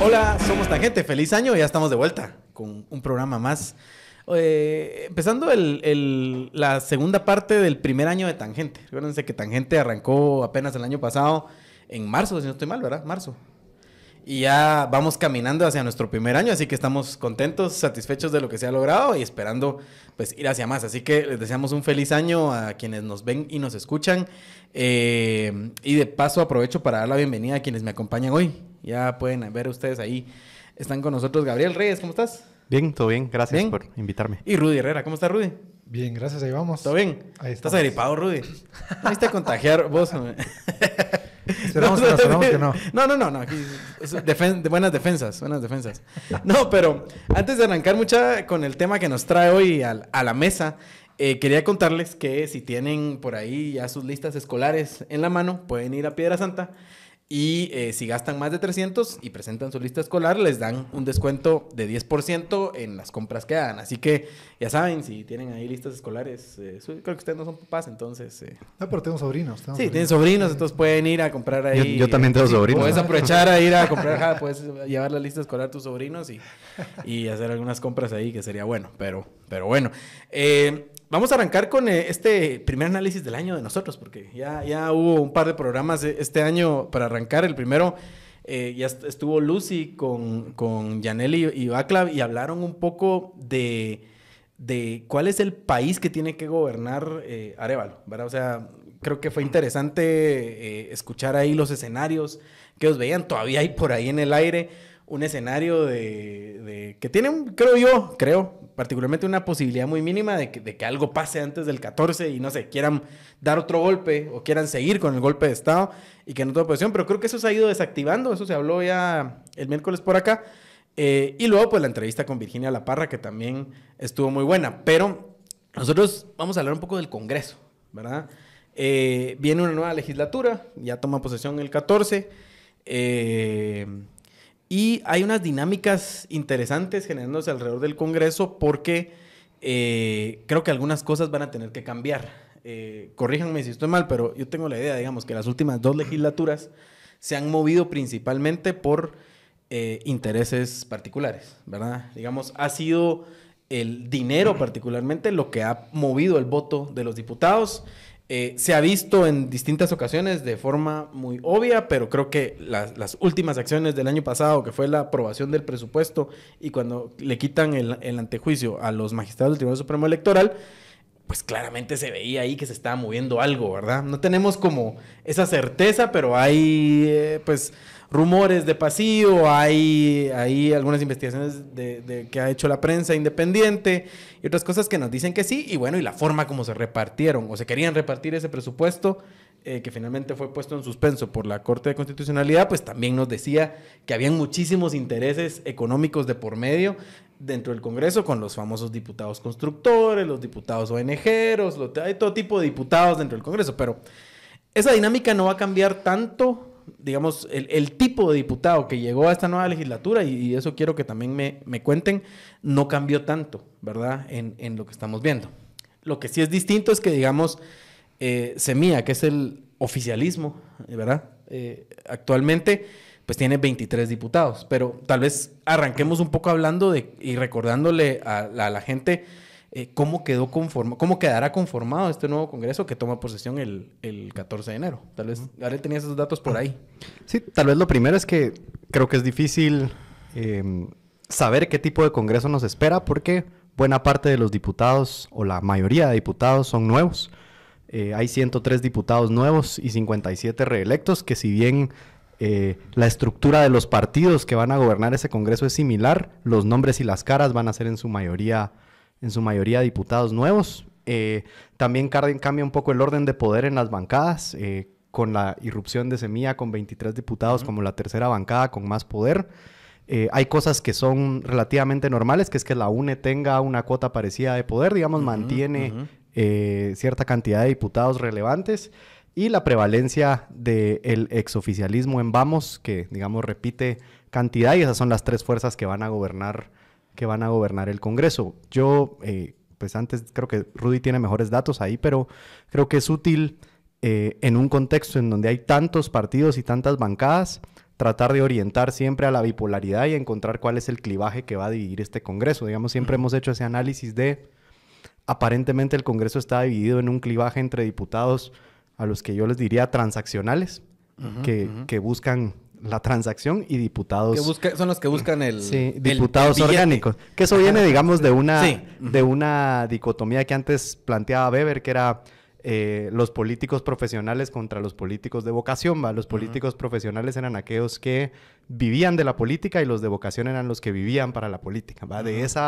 Hola, somos Tangente, feliz año, ya estamos de vuelta con un programa más. Eh, empezando la segunda parte del primer año de Tangente. Recuérdense que Tangente arrancó apenas el año pasado, en marzo, si no estoy mal, ¿verdad? Marzo. Y ya vamos caminando hacia nuestro primer año, así que estamos contentos, satisfechos de lo que se ha logrado y esperando pues ir hacia más. Así que les deseamos un feliz año a quienes nos ven y nos escuchan. Eh, y de paso aprovecho para dar la bienvenida a quienes me acompañan hoy. Ya pueden ver ustedes ahí. Están con nosotros Gabriel Reyes, ¿cómo estás? Bien, todo bien, gracias por invitarme. Y Rudy Herrera, ¿cómo está Rudy? Bien, gracias, ahí vamos. ¿Todo bien? Ahí estás agripado, Rudy. Viste a contagiar vos. no, no. No, no, buenas defensas, buenas defensas. No, pero antes de arrancar mucha con el tema que nos trae hoy a, la mesa, eh, quería contarles que si tienen por ahí ya sus listas escolares en la mano, pueden ir a Piedra Santa. Y eh, si gastan más de 300 y presentan su lista escolar, les dan un descuento de 10% en las compras que hagan. Así que ya saben, si tienen ahí listas escolares, eh, creo que ustedes no son papás, entonces... Eh... No, pero tengo sobrinos. Tengo sí, tienen sobrinos, entonces pueden ir a comprar ahí. Yo, también tengo eh, sobrinos. Puedes aprovechar a ir a comprar, puedes llevar la lista escolar a tus sobrinos y, y, hacer algunas compras ahí, que sería bueno, pero, pero bueno. Vamos a arrancar con eh, este primer análisis del año de nosotros, porque ya, hubo un par de programas e, este año para arrancar. El primero eh, ya estuvo Lucy con, con Janelli y Baclav y hablaron un poco de, cuál es el país que tiene que gobernar eh, Arevalo, O sea, creo que fue interesante escuchar ahí los escenarios que os veían. Todavía hay por ahí en el aire un escenario de, de que tienen, creo yo, creo, particularmente una posibilidad muy mínima de que, algo pase antes del 14 y no sé, quieran dar otro golpe o quieran seguir con el golpe de Estado y que no tenga posición. pero creo que eso se ha ido desactivando, eso se habló ya el miércoles por acá. Eh, y luego, pues la entrevista con Virginia Laparra, que también estuvo muy buena, pero nosotros vamos a hablar un poco del Congreso, ¿verdad? Eh, viene una nueva legislatura, ya toma posesión el 14. Eh, y hay unas dinámicas interesantes generándose alrededor del Congreso porque eh, creo que algunas cosas van a tener que cambiar. Eh, corríjanme si estoy mal, pero yo tengo la idea, digamos, que las últimas dos legislaturas se han movido principalmente por eh, intereses particulares, ¿verdad? Digamos, ha sido el dinero particularmente lo que ha movido el voto de los diputados eh, se ha visto en distintas ocasiones de forma muy obvia, pero creo que las, últimas acciones del año pasado, que fue la aprobación del presupuesto y cuando le quitan el, antejuicio a los magistrados del Tribunal Supremo Electoral, pues claramente se veía ahí que se estaba moviendo algo, ¿verdad? No tenemos como esa certeza, pero hay, eh, pues, rumores de pasillo, hay, hay algunas investigaciones que ha hecho la prensa independiente y otras cosas que nos dicen que sí, y bueno, y la forma como se repartieron o se querían repartir ese presupuesto. Eh, que finalmente fue puesto en suspenso por la Corte de Constitucionalidad, pues también nos decía que habían muchísimos intereses económicos de por medio dentro del Congreso con los famosos diputados constructores, los diputados ONGeros, hay todo tipo de diputados dentro del Congreso, pero esa dinámica no va a cambiar tanto digamos, el, tipo de diputado que llegó a esta nueva legislatura, y, eso quiero que también me, cuenten, no cambió tanto, ¿verdad? En, lo que estamos viendo. Lo que sí es distinto es que, digamos, eh, Semilla, que es el oficialismo, ¿verdad? Eh, actualmente, pues tiene 23 diputados, pero tal vez arranquemos un poco hablando de, y recordándole a, a la gente eh, cómo quedó conformado, cómo quedará conformado este nuevo Congreso que toma posesión el, 14 de enero. Tal vez, ahora tenía esos datos por ahí. Sí, tal vez lo primero es que creo que es difícil em, saber qué tipo de Congreso nos espera porque buena parte de los diputados o la mayoría de diputados son nuevos. Eh, hay 103 diputados nuevos y 57 reelectos que si bien eh, la estructura de los partidos que van a gobernar ese Congreso es similar, los nombres y las caras van a ser en su mayoría en su mayoría diputados nuevos. Eh, también cambia un poco el orden de poder en las bancadas, eh, con la irrupción de Semilla con 23 diputados como la tercera bancada con más poder. Eh, hay cosas que son relativamente normales, que es que la UNE tenga una cuota parecida de poder, digamos, mantiene cierta cantidad de diputados relevantes y la prevalencia del exoficialismo en Vamos, que, digamos, repite cantidad y esas son las tres fuerzas que van a gobernar que van a gobernar el Congreso. Yo, eh, pues antes creo que Rudy tiene mejores datos ahí, pero creo que es útil eh, en un contexto en donde hay tantos partidos y tantas bancadas, tratar de orientar siempre a la bipolaridad y encontrar cuál es el clivaje que va a dividir este Congreso. Digamos, siempre hemos hecho ese análisis de, aparentemente el Congreso está dividido en un clivaje entre diputados a los que yo les diría transaccionales, que buscan la transacción y diputados. son los que buscan el. Sí, diputados orgánicos. Que eso viene, digamos, de una, de una dicotomía que antes planteaba Weber, que era. Eh, los políticos profesionales contra los políticos de vocación. ¿va? Los políticos profesionales eran aquellos que vivían de la política y los de vocación eran los que vivían para la política. ¿va? De ese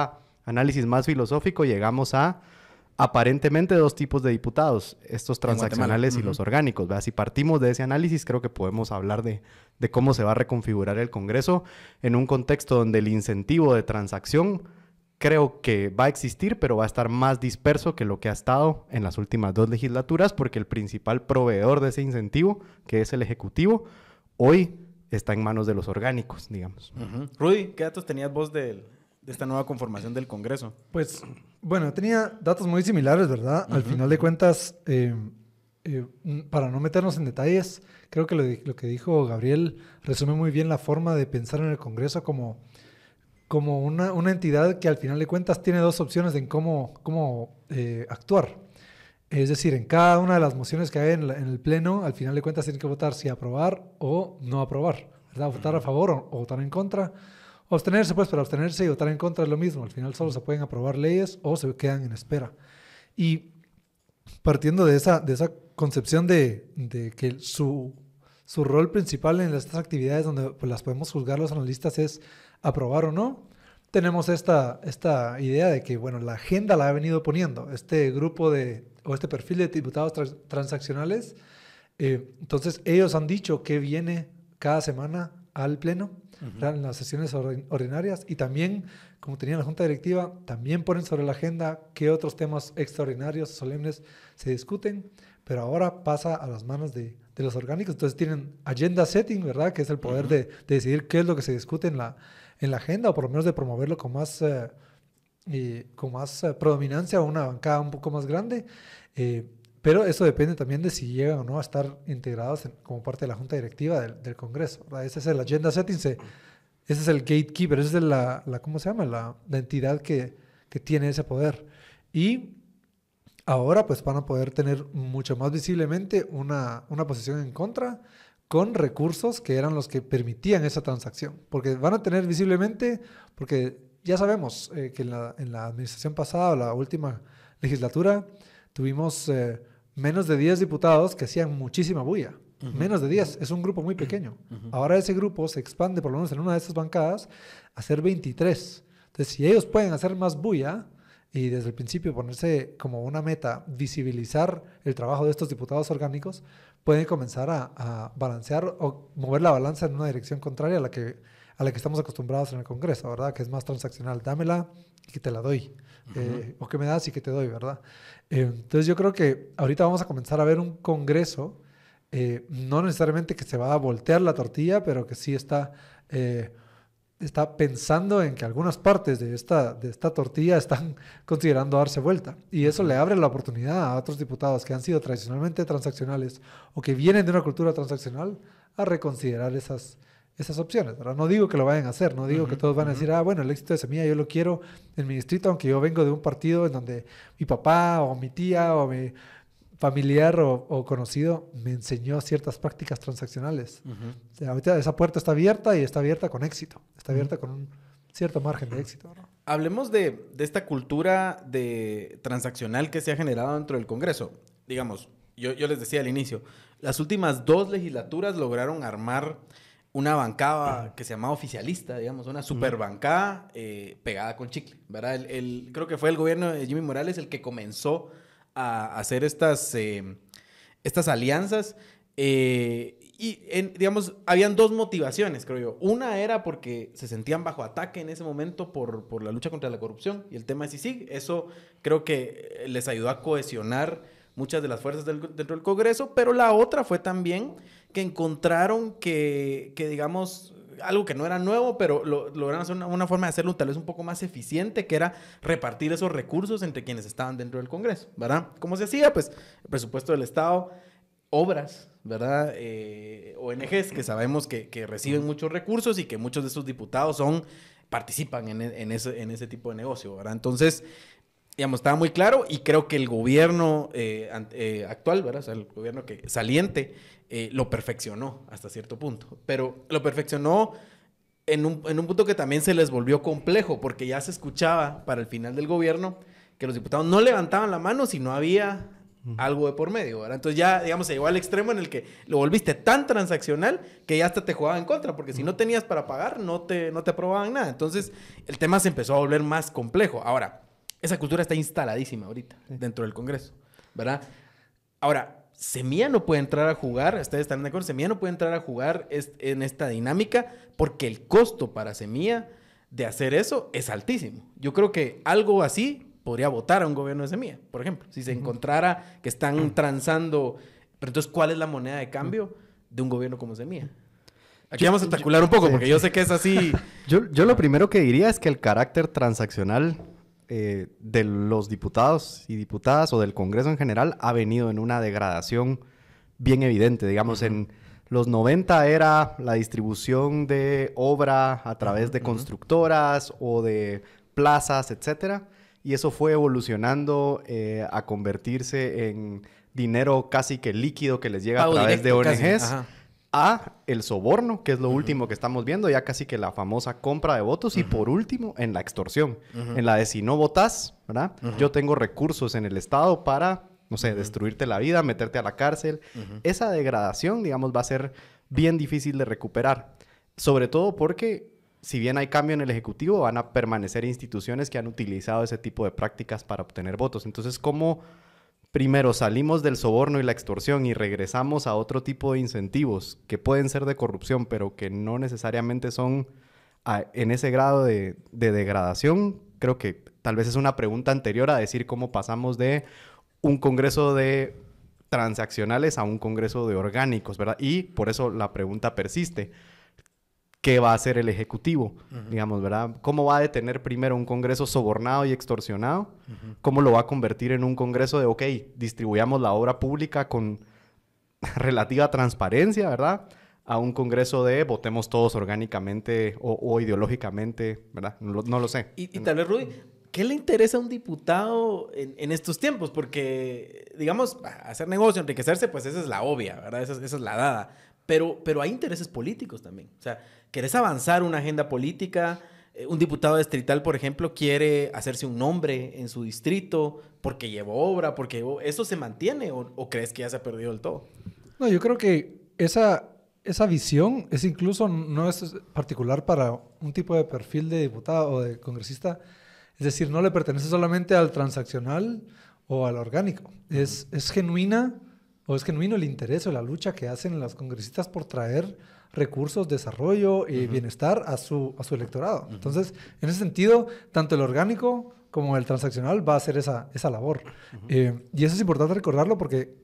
análisis más filosófico llegamos a aparentemente dos tipos de diputados, estos transaccionales y los orgánicos. Si partimos de ese análisis, creo que podemos hablar de, cómo se va a reconfigurar el Congreso en un contexto donde el incentivo de transacción creo que va a existir, pero va a estar más disperso que lo que ha estado en las últimas dos legislaturas, porque el principal proveedor de ese incentivo, que es el Ejecutivo, hoy está en manos de los orgánicos, digamos. Rudy, ¿qué datos tenías vos del de esta nueva conformación del Congreso? Pues, bueno, tenía datos muy similares, ¿verdad? Al final de cuentas, eh, eh, para no meternos en detalles, creo que lo, que dijo Gabriel resume muy bien la forma de pensar en el Congreso como, como una, entidad que al final de cuentas tiene dos opciones en cómo, cómo eh, actuar. Es decir, en cada una de las mociones que hay en, el Pleno, al final de cuentas tiene que votar si aprobar o no aprobar, ¿verdad? Votar a favor o, o votar en contra obtenerse pues, para abstenerse y votar en contra es lo mismo. Al final solo se pueden aprobar leyes o se quedan en espera. Y partiendo de esa, de esa concepción de, que su, su, rol principal en estas actividades donde pues, las podemos juzgar los analistas es aprobar o no, tenemos esta, esta idea de que, bueno, la agenda la ha venido poniendo este grupo de, o este perfil de diputados transaccionales. Eh, entonces, ellos han dicho que viene cada semana al Pleno en las sesiones ordinarias y también, como tenía la Junta Directiva, también ponen sobre la agenda qué otros temas extraordinarios, solemnes se discuten, pero ahora pasa a las manos de, los orgánicos. Entonces tienen agenda setting, ¿verdad? Que es el poder de, decidir qué es lo que se discute en la, en la agenda o por lo menos de promoverlo con más, eh, con más eh, predominancia o una bancada un poco más grande. Eh, pero eso depende también de si llegan o no a estar integrados como parte de la junta directiva del, Congreso. ¿verdad? Ese es el agenda setting, ese es el gatekeeper, esa es la, la, ¿cómo se llama? La, entidad que, que, tiene ese poder. Y ahora pues van a poder tener mucho más visiblemente una, una posición en contra con recursos que eran los que permitían esa transacción. Porque van a tener visiblemente, porque ya sabemos eh, que en la, en la, administración pasada, o la última legislatura, tuvimos eh, menos de 10 diputados que hacían muchísima bulla. Menos de 10, es un grupo muy pequeño. Ahora ese grupo se expande, por lo menos en una de esas bancadas, a ser 23. Entonces, si ellos pueden hacer más bulla y desde el principio ponerse como una meta visibilizar el trabajo de estos diputados orgánicos, pueden comenzar a, balancear o mover la balanza en una dirección contraria a la que, a la que estamos acostumbrados en el Congreso, ¿verdad? Que es más transaccional. Dámela y te la doy. Eh, o que me das y que te doy, ¿verdad? Eh, entonces yo creo que ahorita vamos a comenzar a ver un congreso, eh, no necesariamente que se va a voltear la tortilla, pero que sí está, está pensando en que algunas partes de esta, de esta tortilla están considerando darse vuelta. Y eso le abre la oportunidad a otros diputados que han sido tradicionalmente transaccionales o que vienen de una cultura transaccional a reconsiderar esas esas opciones. ¿verdad? No digo que lo vayan a hacer, no digo que todos van a decir, ah, bueno, el éxito de Semilla yo lo quiero en mi distrito, aunque yo vengo de un partido en donde mi papá o mi tía o mi familiar o, conocido me enseñó ciertas prácticas transaccionales. o sea, ahorita esa puerta está abierta y está abierta con éxito, está abierta con un cierto margen de éxito. Hablemos de, esta cultura de transaccional que se ha generado dentro del Congreso. Digamos, yo, yo les decía al inicio, las últimas dos legislaturas lograron armar una bancada que se llamaba oficialista, digamos, una super bancada eh, pegada con chicle, ¿verdad? El, creo que fue el gobierno de Jimmy Morales el que comenzó a hacer estas, eh, estas alianzas. Eh, y, digamos, habían dos motivaciones, creo yo. Una era porque se sentían bajo ataque en ese momento por, la lucha contra la corrupción y el tema es, sí, sí, Eso creo que les ayudó a cohesionar muchas de las fuerzas dentro del Congreso, pero la otra fue también que encontraron que, que digamos, algo que no era nuevo, pero lograron hacer una, forma de hacerlo tal vez un poco más eficiente, que era repartir esos recursos entre quienes estaban dentro del Congreso, ¿verdad? ¿Cómo se hacía? Pues el presupuesto del Estado, obras, ¿verdad? Eh, ONGs que sabemos que, reciben muchos recursos y que muchos de esos diputados son participan en, en, ese, en ese tipo de negocio, ¿verdad? Entonces, digamos, estaba muy claro y creo que el gobierno eh, eh, actual, ¿verdad? O sea, el gobierno que saliente eh, lo perfeccionó hasta cierto punto, pero lo perfeccionó en un, punto que también se les volvió complejo, porque ya se escuchaba para el final del gobierno que los diputados no levantaban la mano si no había algo de por medio, Entonces ya, digamos, se llegó al extremo en el que lo volviste tan transaccional que ya hasta te jugaba en contra, porque si no tenías para pagar, no te, no te aprobaban nada. Entonces, el tema se empezó a volver más complejo. Ahora, esa cultura está instaladísima ahorita dentro del Congreso, ¿verdad? Ahora, Semilla no puede entrar a jugar, ustedes están de acuerdo, Semilla no puede entrar a jugar en esta dinámica porque el costo para Semilla de hacer eso es altísimo. Yo creo que algo así podría votar a un gobierno de Semilla, por ejemplo, si se encontrara que están transando, pero entonces, ¿cuál es la moneda de cambio de un gobierno como Semilla? Aquí vamos a estacular un poco, porque yo sé que es así. yo, yo lo primero que diría es que el carácter transaccional eh, de los diputados y diputadas o del Congreso en general ha venido en una degradación bien evidente. Digamos, en los 90 era la distribución de obra a través de constructoras o de plazas, etcétera, y eso fue evolucionando eh, a convertirse en dinero casi que líquido que les llega a través de ONGs a el soborno, que es lo último que estamos viendo, ya casi que la famosa compra de votos, y por último, en la extorsión, en la de si no votas, ¿verdad? Yo tengo recursos en el Estado para, no sé, destruirte la vida, meterte a la cárcel. Esa degradación, digamos, va a ser bien difícil de recuperar, sobre todo porque... Si bien hay cambio en el Ejecutivo, van a permanecer instituciones que han utilizado ese tipo de prácticas para obtener votos. Entonces, ¿cómo, primero salimos del soborno y la extorsión y regresamos a otro tipo de incentivos que pueden ser de corrupción, pero que no necesariamente son ah, en ese grado de, degradación, creo que tal vez es una pregunta anterior a decir cómo pasamos de un Congreso de transaccionales a un Congreso de orgánicos, ¿verdad? Y por eso la pregunta persiste qué va a hacer el Ejecutivo, digamos, ¿verdad? ¿Cómo va a detener primero un Congreso sobornado y extorsionado? ¿Cómo lo va a convertir en un Congreso de, ok, distribuyamos la obra pública con relativa transparencia, ¿verdad? A un Congreso de votemos todos orgánicamente o, ideológicamente, ¿verdad? No, lo sé. Y, tal vez, Rudy, ¿qué le interesa a un diputado en, estos tiempos? Porque, digamos, hacer negocio, enriquecerse, pues esa es la obvia, ¿verdad? Esa, esa es la dada. Pero, pero hay intereses políticos también. O sea, querés avanzar una agenda política. Eh, un diputado distrital, por ejemplo, quiere hacerse un nombre en su distrito porque llevó obra, porque ¿Eso se mantiene o, crees que ya se ha perdido del todo? No, yo creo que esa, esa visión es incluso, no es particular para un tipo de perfil de diputado o de congresista. Es decir, no le pertenece solamente al transaccional o al orgánico. es, es genuina o es vino el interés o la lucha que hacen las congresistas por traer recursos, desarrollo y bienestar a su, a su electorado. Entonces, en ese sentido, tanto el orgánico como el transaccional va a hacer esa, esa labor. Eh, y eso es importante recordarlo porque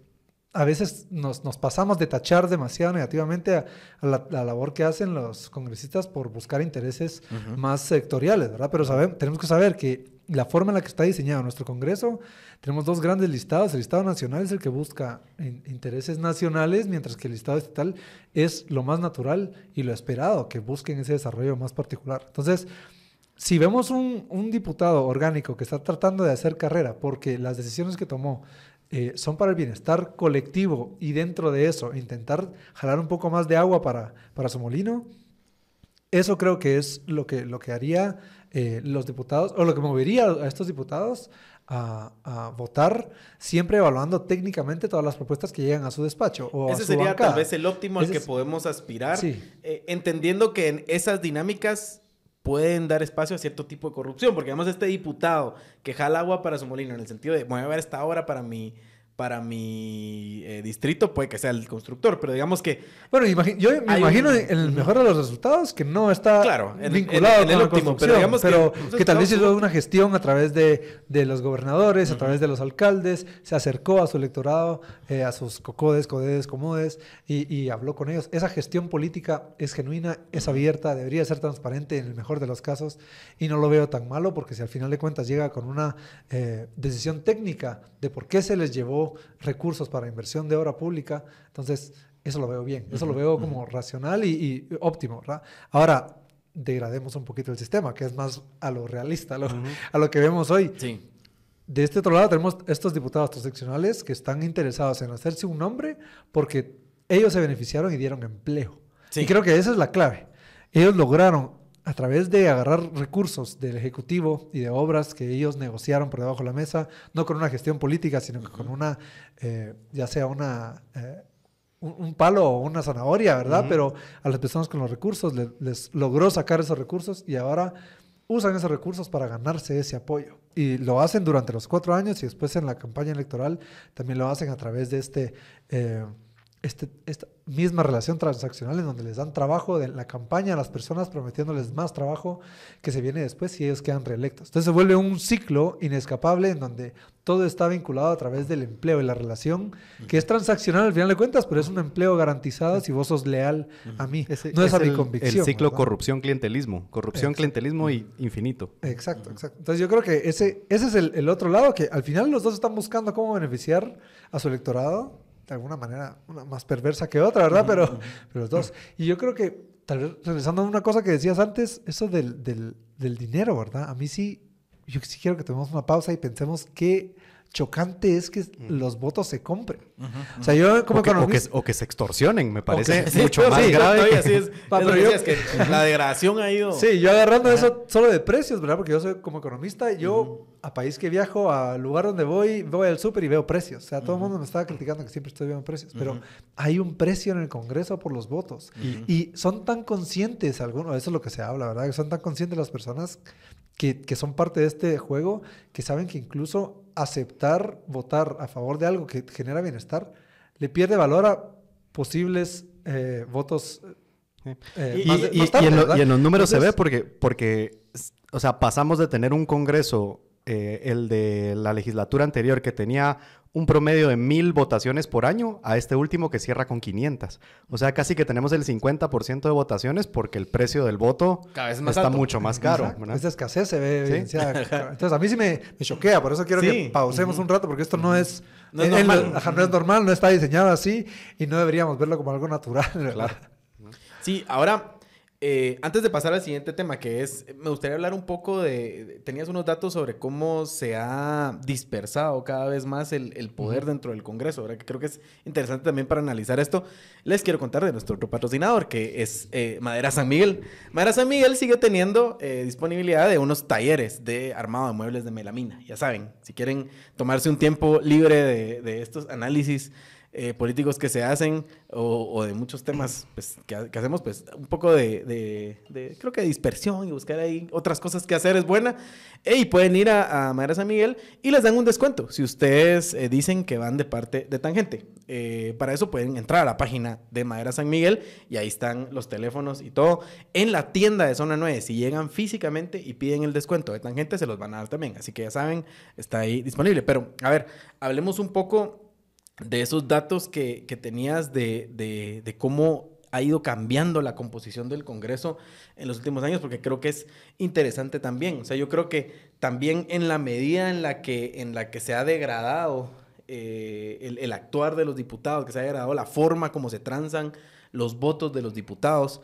a veces nos, pasamos de tachar demasiado negativamente a, la, labor que hacen los congresistas por buscar intereses más sectoriales, ¿verdad? Pero tenemos que saber que la forma en la que está diseñado nuestro Congreso, tenemos dos grandes listados. El listado nacional es el que busca intereses nacionales, mientras que el listado estatal es lo más natural y lo esperado, que busquen ese desarrollo más particular. Entonces, si vemos un, diputado orgánico que está tratando de hacer carrera porque las decisiones que tomó eh, son para el bienestar colectivo y dentro de eso intentar jalar un poco más de agua para, para su molino, eso creo que es lo que, lo que haría eh, los diputados, o lo que movería a estos diputados a, votar, siempre evaluando técnicamente todas las propuestas que llegan a su despacho. Ese sería tal vez el óptimo al que podemos aspirar, eh, entendiendo que en esas dinámicas pueden dar espacio a cierto tipo de corrupción, porque vemos este diputado que jala agua para su molino, en el sentido de voy a ver esta obra para mi para mi eh, distrito puede que sea el constructor, pero digamos que... Bueno, yo me imagino en el mejor de los resultados que no está vinculado en, el último, pero que, tal vez hizo una gestión a través de, los gobernadores, a través de los alcaldes, se acercó a su electorado, eh, a sus cocodes, codedes, comodes, y, habló con ellos. Esa gestión política es genuina, es abierta, debería ser transparente en el mejor de los casos, y no lo veo tan malo, porque si al final de cuentas llega con una eh, decisión técnica de por qué se les llevó recursos para inversión de obra pública. Entonces, eso lo veo bien, eso lo veo como racional y, óptimo. ¿verdad? Ahora, degrademos un poquito el sistema, que es más a lo realista, a lo, que vemos hoy. Sí. De este otro lado tenemos estos diputados transaccionales que están interesados en hacerse un nombre porque ellos se beneficiaron y dieron empleo. Sí. Y creo que esa es la clave. Ellos lograron a través de agarrar recursos del Ejecutivo y de obras que ellos negociaron por debajo de la mesa, no con una gestión política, sino que con una, eh, ya sea una, eh, un, palo o una zanahoria, ¿verdad? Pero a las personas con los recursos les, logró sacar esos recursos y ahora usan esos recursos para ganarse ese apoyo. Y lo hacen durante los cuatro años y después en la campaña electoral también lo hacen a través de este, eh, este, misma relación transaccional en donde les dan trabajo de la campaña a las personas prometiéndoles más trabajo que se viene después si ellos quedan reelectos. Entonces se vuelve un ciclo inescapable en donde todo está vinculado a través del empleo y la relación que es transaccional al final de cuentas, pero es un empleo garantizado si vos sos leal a mí, no es, a mi convicción. El ciclo corrupción-clientelismo, corrupción-clientelismo y infinito. Exacto, exacto. Entonces yo creo que ese, ese es el otro lado, que al final los dos están buscando cómo beneficiar a su electorado de alguna manera, una más perversa que otra, ¿verdad? Pero, pero los dos. Y yo creo que, tal vez, regresando a una cosa que decías antes, eso del, del dinero, ¿verdad? A mí sí, yo sí quiero que tomemos una pausa y pensemos qué chocante es que los votos se compren. O sea, yo como economista... o, que, se extorsionen, me parece mucho más grave. la degradación ha ido... Sí, yo agarrando eso solo de precios, ¿verdad? Porque yo soy como economista, yo a país que viajo, a lugar donde voy, voy al súper y veo precios. O sea, todo el mundo me estaba criticando que siempre estoy viendo precios, pero hay un precio en el Congreso por los votos. Y son tan conscientes algunos, eso es lo que se habla, ¿verdad? Que son tan conscientes las personas que, que son parte de este juego que saben que incluso aceptar votar a favor de algo que genera bienestar le pierde valor a posibles votos. y, en los números se ve porque, porque, o sea, pasamos de tener un Congreso eh, el de la legislatura anterior que tenía un promedio de mil votaciones por año a este último que cierra con 500. O sea, casi que tenemos el 50% de votaciones porque el precio del voto está mucho más caro. Esa escasez se ve Entonces, a mí sí me, choquea, por eso quiero que pausemos un rato porque esto no es... normal. no está diseñado así y no deberíamos verlo como algo natural, ¿verdad? Sí, ahora eh, antes de pasar al siguiente tema, que es, me gustaría hablar un poco de, tenías unos datos sobre cómo se ha dispersado cada vez más el, poder dentro del Congreso, que creo que es interesante también para analizar esto. Les quiero contar de nuestro otro patrocinador, que es eh, Madera San Miguel. Madera San Miguel sigue teniendo eh, disponibilidad de unos talleres de armado de muebles de melamina, ya saben, si quieren tomarse un tiempo libre de estos análisis eh, políticos que se hacen o, de muchos temas pues, que, hacemos, pues un poco de, creo que dispersión y buscar ahí otras cosas que hacer es buena. y pueden ir a, Madera San Miguel y les dan un descuento si ustedes eh, dicen que van de parte de Tangente. Eh, para eso pueden entrar a la página de Madera San Miguel y ahí están los teléfonos y todo. En la tienda de Zona 9, si llegan físicamente y piden el descuento de Tangente, se los van a dar también. Así que ya saben, está ahí disponible. Pero, a ver, hablemos un poco de esos datos que, tenías de, cómo ha ido cambiando la composición del Congreso en los últimos años, porque creo que es interesante también. O sea, yo creo que también en la medida en la que, en la que se ha degradado eh, el, el, actuar de los diputados, que se ha degradado la forma como se transan los votos de los diputados,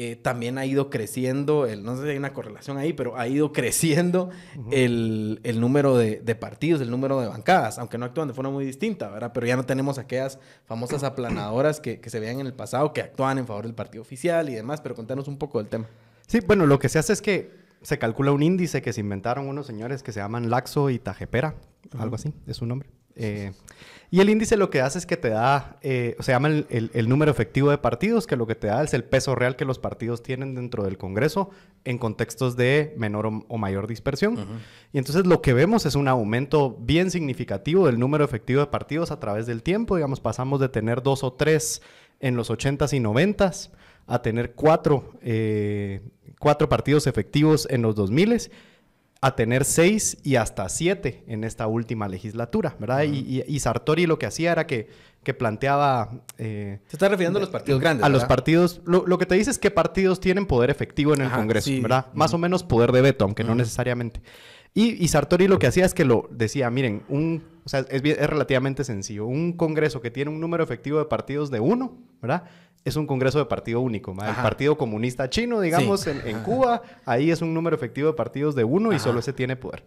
eh, también ha ido creciendo, el, no sé si hay una correlación ahí, pero ha ido creciendo el, número de, partidos, el número de bancadas, aunque no actúan de forma muy distinta, ¿verdad? Pero ya no tenemos aquellas famosas aplanadoras que, se veían en el pasado, que actúan en favor del partido oficial y demás, pero contanos un poco del tema. Sí, bueno, lo que se hace es que se calcula un índice que se inventaron unos señores que se llaman Laxo y Tajepera, algo así, es su nombre. Eh, y el índice lo que hace es que te da, eh, se llama el, número efectivo de partidos, que lo que te da es el peso real que los partidos tienen dentro del Congreso en contextos de menor o, mayor dispersión. Y entonces lo que vemos es un aumento bien significativo del número efectivo de partidos a través del tiempo. Digamos, pasamos de tener dos o tres en los ochentas y noventas a tener cuatro, eh, cuatro partidos efectivos en los 2000 miles a tener seis y hasta siete en esta última legislatura, ¿verdad? y, Sartori lo que hacía era que, que planteaba... Eh, Se está refiriendo a los partidos grandes. A los partidos... Lo, que te dice es que partidos tienen poder efectivo en el Congreso, ¿verdad? Más o menos poder de veto, aunque no necesariamente. Y, Sartori lo que hacía es que lo decía, miren, un, o sea, es, es relativamente sencillo, un Congreso que tiene un número efectivo de partidos de uno, ¿verdad? es un congreso de partido único. El Partido Comunista Chino, digamos, en, Cuba, ahí es un número efectivo de partidos de uno y solo ese tiene poder.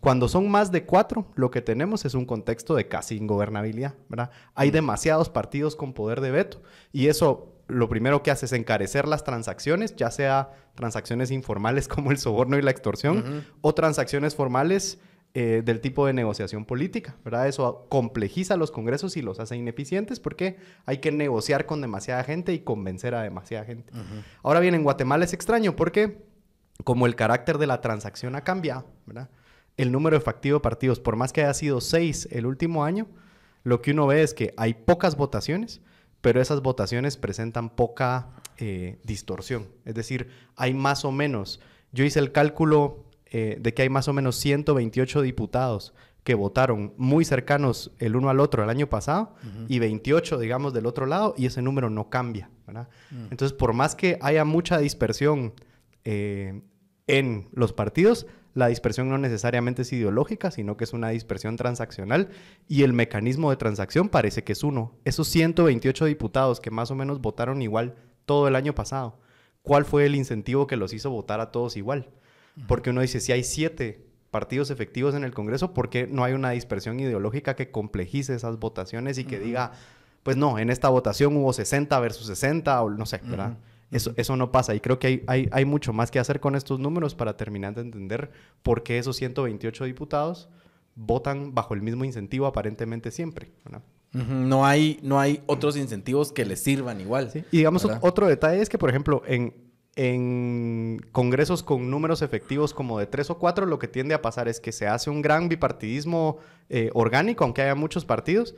Cuando son más de cuatro, lo que tenemos es un contexto de casi ingobernabilidad, ¿verdad? Hay demasiados partidos con poder de veto y eso lo primero que hace es encarecer las transacciones, ya sea transacciones informales como el soborno y la extorsión o transacciones formales eh, del tipo de negociación política, ¿verdad? Eso complejiza los congresos y los hace ineficientes porque hay que negociar con demasiada gente y convencer a demasiada gente. Ahora bien, en Guatemala es extraño porque como el carácter de la transacción ha cambiado, ¿verdad? El número efectivo de partidos, por más que haya sido seis el último año, lo que uno ve es que hay pocas votaciones, pero esas votaciones presentan poca eh, distorsión. Es decir, hay más o menos, yo hice el cálculo eh, de que hay más o menos 128 diputados que votaron muy cercanos el uno al otro el año pasado y 28, digamos, del otro lado y ese número no cambia. Mm. Entonces, por más que haya mucha dispersión eh, en los partidos, la dispersión no necesariamente es ideológica, sino que es una dispersión transaccional y el mecanismo de transacción parece que es uno. Esos 128 diputados que más o menos votaron igual todo el año pasado, ¿cuál fue el incentivo que los hizo votar a todos igual? Porque uno dice, si hay siete partidos efectivos en el Congreso, ¿por qué no hay una dispersión ideológica que complejice esas votaciones y que diga, pues no, en esta votación hubo 60 versus 60 o no sé, ¿verdad? Eso, eso, no pasa y creo que hay, hay, mucho más que hacer con estos números para terminar de entender por qué esos 128 diputados votan bajo el mismo incentivo aparentemente siempre. No hay, no hay otros incentivos que les sirvan igual. ¿Sí? Y digamos, otro detalle es que, por ejemplo, en, en congresos con números efectivos como de tres o cuatro, lo que tiende a pasar es que se hace un gran bipartidismo eh, orgánico, aunque haya muchos partidos,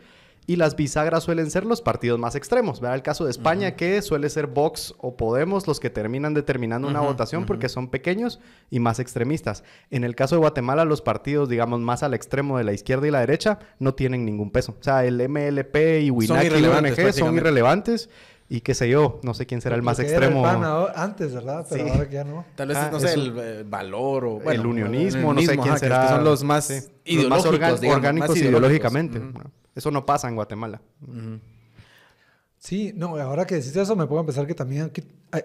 y las bisagras suelen ser los partidos más extremos. El caso de España, que suele ser Vox o Podemos los que terminan determinando una votación porque son pequeños y más extremistas. En el caso de Guatemala, los partidos, digamos, más al extremo de la izquierda y la derecha no tienen ningún peso. O sea, el MLP y WINAC y la ONG son irrelevantes y qué sé yo, no sé quién será el más extremo. antes, ¿verdad? Tal vez, ah, no sé, el, eh, valor o... el unionismo, no sé quién será. son los más, ideológicos, orgánicos ideológicamente. Eso no pasa en Guatemala. Sí, no, ahora que decís eso me puedo pensar que también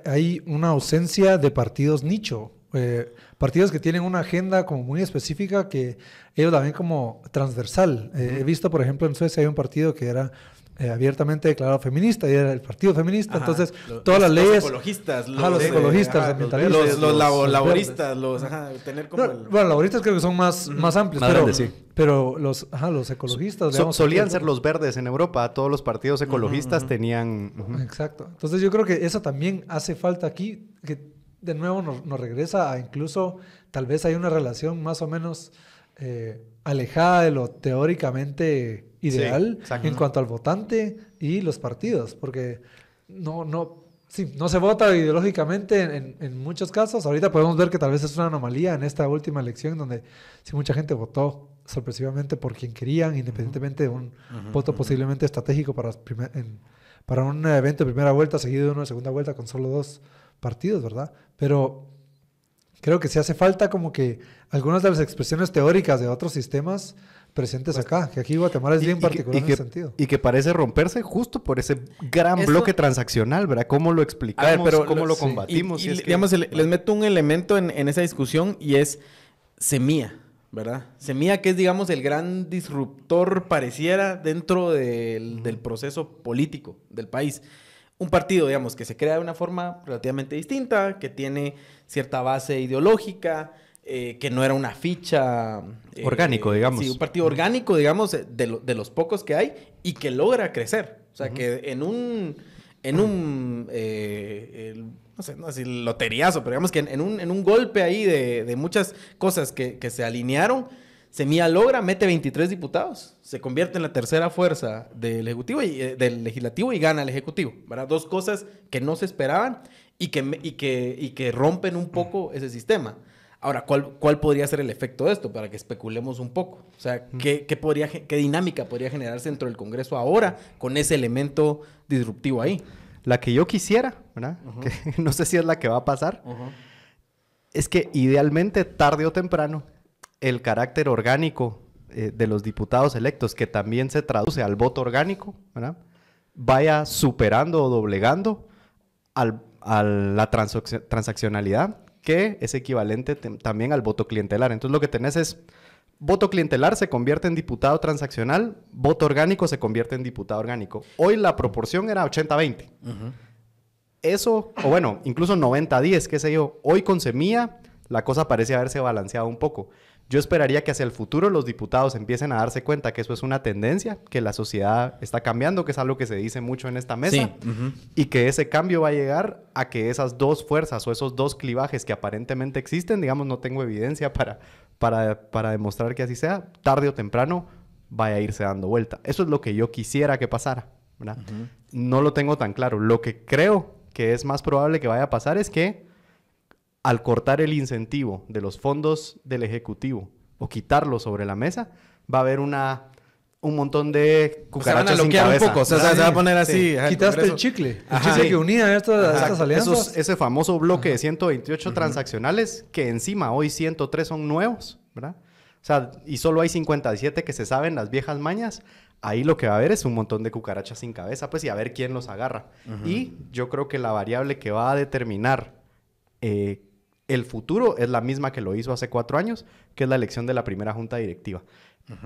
hay una ausencia de partidos nicho. Eh, partidos que tienen una agenda como muy específica que ellos también como transversal. Eh, he visto, por ejemplo, en Suecia hay un partido que era eh, abiertamente declarado feminista y era el partido feminista. entonces, todas las leyes. Ecologistas, los, los eh, ecologistas, Los, laboristas, los. tener como. laboristas creo que son más, más amplios, pero. Pero los, ecologistas. solían ser los verdes en Europa. Todos los partidos ecologistas tenían. Exacto. Entonces, yo creo que eso también hace falta aquí, que de nuevo nos, nos regresa a incluso. Tal vez hay una relación más o menos eh, alejada de lo teóricamente ideal en cuanto al votante y los partidos, porque no, no, sí, no se vota ideológicamente en, muchos casos. Ahorita podemos ver que tal vez es una anomalía en esta última elección donde sí mucha gente votó sorpresivamente por quien querían, independientemente de un voto posiblemente estratégico para, para un evento de primera vuelta, seguido de una segunda vuelta con solo dos partidos, ¿verdad? Pero Creo que sí hace falta como que algunas de las expresiones teóricas de otros sistemas presentes pues, acá, que aquí Guatemala es bien particular en ese sentido. Y que parece romperse justo por ese gran bloque transaccional, ¿verdad? ¿Cómo lo explicamos? ¿Cómo lo combatimos? digamos, les meto un elemento en, esa discusión y es semilla. ¿verdad? Semilla que es, digamos, el gran disruptor pareciera dentro del, del, proceso político del país un partido, digamos, que se crea de una forma relativamente distinta, que tiene cierta base ideológica, eh, que no era una ficha... Eh, orgánico, digamos. Sí, un partido orgánico, digamos, de, los pocos que hay y que logra crecer. O sea, que en un... En un eh, no sé, no sé si loteriazo, pero digamos que en, un, golpe ahí de, de muchas cosas que, que se alinearon, Semilla logra, mete 23 diputados, se convierte en la tercera fuerza del, ejecutivo y, eh, del legislativo y gana el ejecutivo. ¿verdad? Dos cosas que no se esperaban y que, y que, y que rompen un poco ese sistema. Ahora, ¿cuál, ¿cuál podría ser el efecto de esto? Para que especulemos un poco. O sea, ¿qué, qué podría, ¿qué dinámica podría generarse dentro del Congreso ahora con ese elemento disruptivo ahí? La que yo quisiera, ¿verdad? no sé si es la que va a pasar. Es que idealmente, tarde o temprano, el carácter orgánico eh, de los diputados electos, que también se traduce al voto orgánico, vaya superando o doblegando a la transaccionalidad, que es equivalente también al voto clientelar. Entonces lo que tenés es, voto clientelar se convierte en diputado transaccional, voto orgánico se convierte en diputado orgánico. Hoy la proporción era 80-20. Eso, o bueno, incluso 90-10, qué sé yo, hoy con semilla la cosa parece haberse balanceado un poco. Yo esperaría que hacia el futuro los diputados empiecen a darse cuenta que eso es una tendencia, que la sociedad está cambiando, que es algo que se dice mucho en esta mesa, y que ese cambio va a llegar a que esas dos fuerzas o esos dos clivajes que aparentemente existen, digamos, no tengo evidencia para, para, para demostrar que así sea, tarde o temprano vaya a irse dando vuelta. Eso es lo que yo quisiera que pasara. ¿verdad? No lo tengo tan claro. Lo que creo que es más probable que vaya a pasar es que al cortar el incentivo de los fondos del Ejecutivo o quitarlo sobre la mesa, va a haber una un montón de pues cucarachas sin cabeza. o sea, se va a poner así. Quitaste el chicle, el que unía estas alianzas. ese famoso bloque de 128 transaccionales, que encima hoy 103 son nuevos, ¿verdad? O sea, y solo hay 57 que se saben las viejas mañas. Ahí lo que va a haber es un montón de cucarachas sin cabeza, pues, y a ver quién los agarra. Y yo creo que la variable que va a determinar eh, el futuro es la misma que lo hizo hace cuatro años, que es la elección de la primera junta directiva.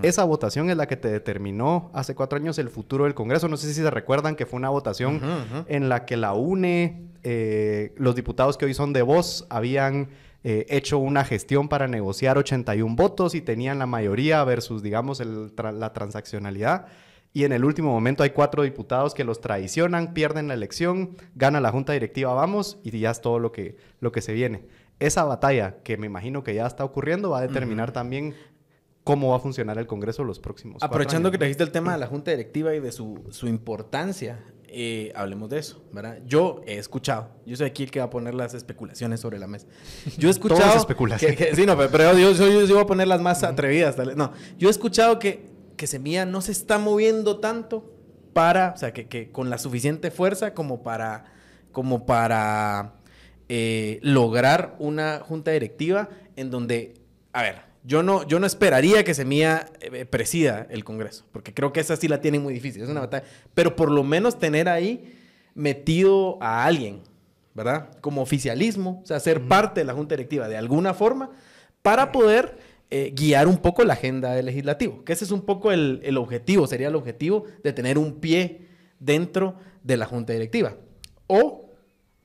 Esa votación es la que te determinó hace cuatro años el futuro del Congreso. No sé si se recuerdan que fue una votación en la que la UNE, eh, los diputados que hoy son de voz, habían eh, hecho una gestión para negociar 81 votos y tenían la mayoría versus, digamos, la transaccionalidad y en el último momento hay cuatro diputados que los traicionan, pierden la elección, gana la junta directiva, vamos, y ya es todo lo que, lo que se viene esa batalla que me imagino que ya está ocurriendo va a determinar también cómo va a funcionar el Congreso los próximos. Aprovechando años. que trajiste el tema de la Junta Directiva y de su, importancia, eh, hablemos de eso, ¿verdad? Yo he escuchado, yo soy aquí el que va a poner las especulaciones sobre la mesa. Yo he escuchado... especulaciones. sí, no, pero yo, voy a poner las más atrevidas, No, yo he escuchado que, que Semilla no se está moviendo tanto para, o sea, que, que con la suficiente fuerza como para, como para eh, lograr una junta directiva en donde, a ver, yo no, yo no esperaría que se eh, eh, presida el Congreso, porque creo que esa sí la tiene muy difícil, es una batalla, pero por lo menos tener ahí metido a alguien, ¿verdad? Como oficialismo, o sea, ser parte de la junta directiva de alguna forma para poder... guiar un poco la agenda del legislativo, que ese es un poco el, el objetivo, sería el objetivo de tener un pie dentro de la junta directiva, o,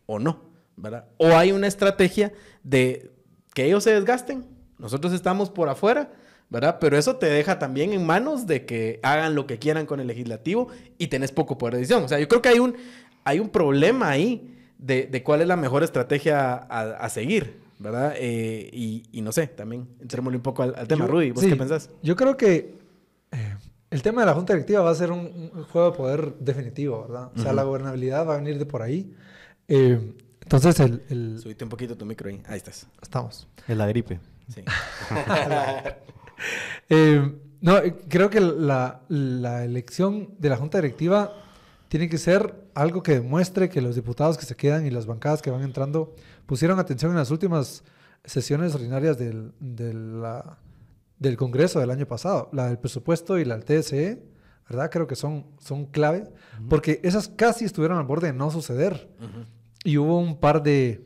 o no. ¿verdad? O hay una estrategia de que ellos se desgasten, nosotros estamos por afuera, ¿verdad? Pero eso te deja también en manos de que hagan lo que quieran con el legislativo y tenés poco poder de decisión. O sea, yo creo que hay un, hay un problema ahí de, cuál es la mejor estrategia a, seguir, ¿verdad? Eh, y, no sé, también entrémosle un poco al, tema. Rudy, ¿vos qué pensás? Yo creo que eh, el tema de la Junta Directiva va a ser un, juego de poder definitivo, ¿verdad? O sea, la gobernabilidad va a venir de por ahí. Eh, entonces el, Subite un poquito tu micro ahí. Ahí estás. Estamos. Es la gripe. Sí. Eh, no, creo que la, elección de la Junta Directiva tiene que ser algo que demuestre que los diputados que se quedan y las bancadas que van entrando pusieron atención en las últimas sesiones ordinarias del, Congreso del año pasado, la del presupuesto y la del TSE, ¿verdad? Creo que son, son clave, porque esas casi estuvieron al borde de no suceder. Ajá y hubo un par de,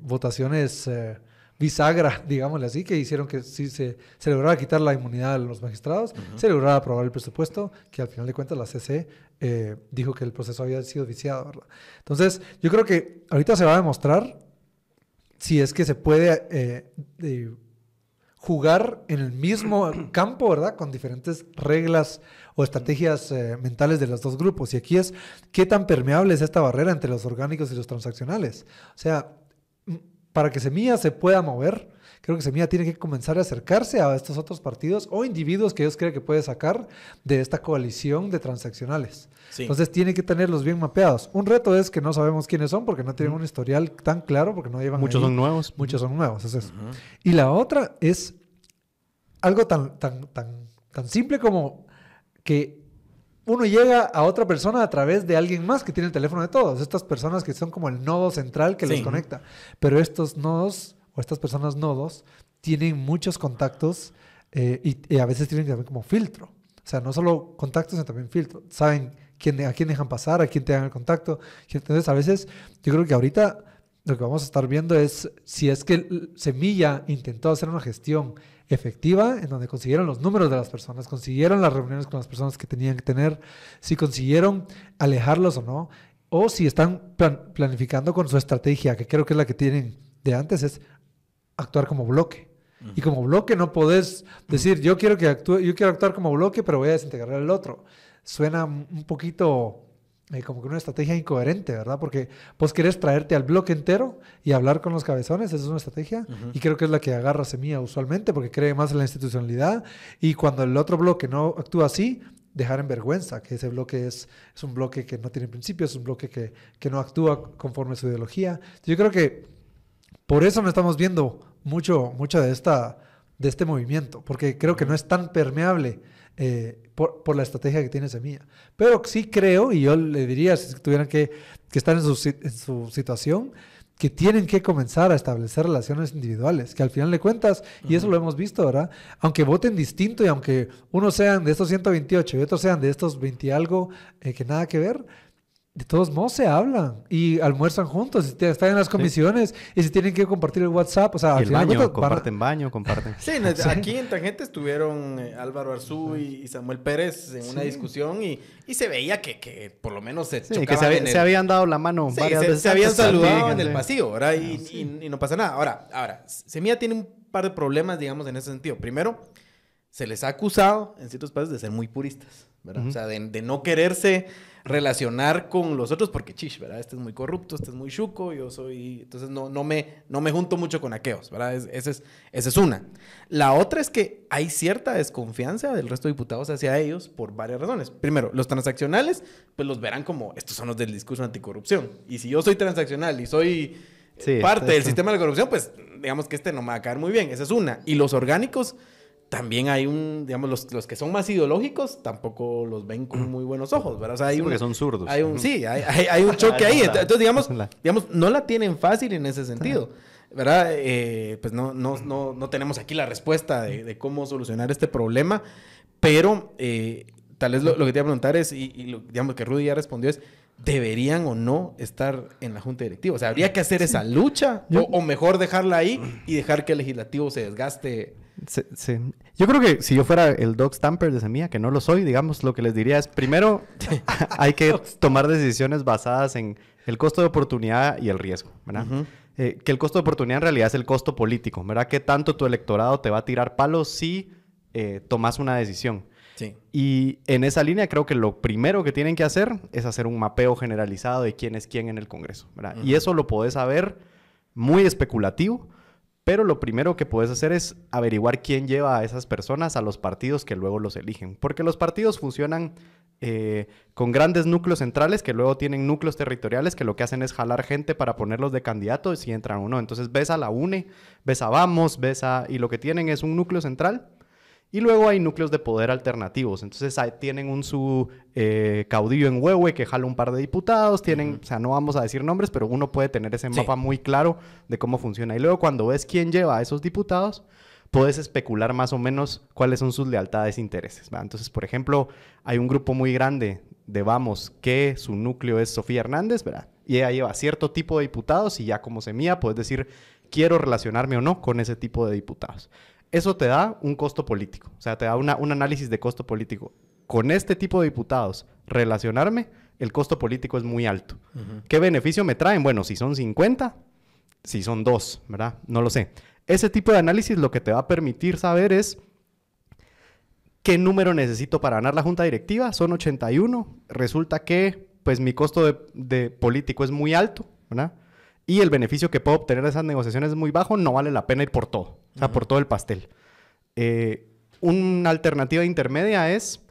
votaciones eh, bisagra, digámosle así, que hicieron que si se, se quitar la inmunidad a los magistrados, se lograra aprobar el presupuesto, que al final de cuentas la CC eh, dijo que el proceso había sido viciado, ¿verdad? Entonces, yo creo que ahorita se va a demostrar si es que se puede eh, jugar en el mismo campo, ¿verdad? Con diferentes reglas o estrategias eh, mentales de los dos grupos. Y aquí es qué tan permeable es esta barrera entre los orgánicos y los transaccionales. O sea, para que Semilla se pueda mover, creo que Semilla tiene que comenzar a acercarse a estos otros partidos o individuos que ellos creen que puede sacar de esta coalición de transaccionales. Entonces tiene que tenerlos bien mapeados. Un reto es que no sabemos quiénes son porque no tienen un historial tan claro porque no llevan... Muchos son nuevos. Muchos son nuevos, es eso. Y la otra es algo tan, tan, tan, tan simple como que uno llega a otra persona a través de alguien más que tiene el teléfono de todos. Estas personas que son como el nodo central que les conecta. Pero estos nodos o estas personas nodos tienen muchos contactos eh, y, a veces tienen que como filtro. O sea, no solo contactos, sino también filtro. Saben quién, a quién dejan pasar, a quién te dan el contacto. Entonces, a veces yo creo que ahorita lo que vamos a estar viendo es si es que Semilla intentó hacer una gestión efectiva, en donde consiguieron los números de las personas, consiguieron las reuniones con las personas que tenían que tener, si consiguieron alejarlos o no, o si están planificando con su estrategia, que creo que es la que tienen de antes, es actuar como bloque. Y como bloque no podés decir, yo quiero, que actúe, yo quiero actuar como bloque, pero voy a desintegrar al otro. Suena un poquito eh, como que una estrategia incoherente, ¿verdad? Porque pues querés traerte al bloque entero y hablar con los cabezones, esa es una estrategia, y creo que es la que agarra semilla usualmente, porque cree más en la institucionalidad, y cuando el otro bloque no actúa así, dejar en vergüenza, que ese bloque es, un bloque que no tiene principios, es un bloque que, no actúa conforme a su ideología. Yo creo que por eso no estamos viendo mucho, mucho de, esta, de este movimiento, porque creo que no es tan permeable eh, por, por, la estrategia que tiene Semilla. Pero sí creo, y yo le diría, si tuvieran que, que estar en su, situación, que tienen que comenzar a establecer relaciones individuales, que al final le cuentas, y eso lo hemos visto, ¿verdad? Aunque voten distinto y aunque unos sean de estos 128 y otros sean de estos 20 algo eh, que nada que ver, de todos modos se hablan y almuerzan juntos, están en las comisiones y se tienen que compartir el WhatsApp. O sea, el baño, comparten baño, comparten. Sí, aquí en Tangente estuvieron eh, Álvaro Arzú y, Samuel Pérez en una discusión y, se veía que, que por lo menos se Que se, habían dado la mano varias se, veces. Se habían saludado en el pasillo, ah, Y, y, no pasa nada. Ahora, ahora, Semilla tiene un par de problemas, digamos, en ese sentido. Primero, se les ha acusado en ciertos países de ser muy puristas, ¿verdad? O sea, de, no quererse relacionar con los otros porque chish, ¿verdad? Este es muy corrupto, este es muy chuco, yo soy... Entonces no, no, me, no me junto mucho con aqueos, ¿verdad? esa, es, esa es una. La otra es que hay cierta desconfianza del resto de diputados hacia ellos por varias razones. Primero, los transaccionales, pues los verán como, estos son los del discurso anticorrupción. Y si yo soy transaccional y soy... Eh, parte del sistema de la corrupción, pues digamos que este no me va a caer muy bien, esa es una. Y los orgánicos, también hay un, digamos, los, que son más ideológicos tampoco los ven con muy buenos ojos, ¿verdad? O sea, hay un, son zurdos. Hay un, sí, hay, hay, un choque ahí. Ah, Entonces, digamos, digamos, no la tienen fácil en ese sentido. ¿Verdad? Eh, pues no, no, tenemos aquí la respuesta de, cómo solucionar este problema, pero eh, tal vez lo, que te iba a preguntar es, y, digamos que Rudy ya respondió, es, ¿deberían o no estar en la junta directiva? O sea, ¿habría que hacer esa lucha? o, o mejor dejarla ahí y dejar que el legislativo se desgaste yo creo que si yo fuera el Doc stamper de semilla, que no lo soy, digamos, lo que les diría es, primero, hay que tomar decisiones basadas en el costo de oportunidad y el riesgo, ¿verdad? Eh, que el costo de oportunidad en realidad es el costo político, ¿verdad? ¿Qué tanto tu electorado te va a tirar palos si eh, tomas una decisión? Y en esa línea creo que lo primero que tienen que hacer es hacer un mapeo generalizado de quién es quién en el Congreso, ¿verdad? Y eso lo podés saber muy especulativo, pero lo primero que puedes hacer es averiguar quién lleva a esas personas a los partidos que luego los eligen. Porque los partidos funcionan eh, con grandes núcleos centrales que luego tienen núcleos territoriales que lo que hacen es jalar gente para ponerlos de y si entran o no. Entonces ves a la UNE, ves a Vamos, ves a... Y lo que tienen es un núcleo central y luego hay núcleos de poder alternativos. Entonces tienen un su eh, caudillo en Huehue que jala un par de diputados. Tienen, o sea, no vamos a decir nombres, pero uno puede tener ese mapa muy claro de cómo funciona. Y luego cuando ves quién lleva a esos diputados, puedes especular más o menos cuáles son sus lealtades e intereses. Entonces, por ejemplo, hay un grupo muy grande de Vamos que su núcleo es Sofía Hernández, ¿verdad? Y ella lleva cierto tipo de diputados y ya como semilla puedes decir, quiero relacionarme o no con ese tipo de diputados eso te da un costo político, o sea, te da un análisis de costo político. Con este tipo de diputados, relacionarme, el costo político es muy alto. ¿Qué beneficio me traen? Bueno, si son 50, si son 2, ¿verdad? No lo sé. Ese tipo de análisis lo que te va a permitir saber es qué número necesito para ganar la junta directiva. Son 81. Resulta que, pues, mi costo de político es muy alto, ¿verdad? y el beneficio que puedo obtener de esas negociaciones es muy bajo, no vale la pena ir por todo, o sea, por todo el pastel. Eh, una alternativa intermedia es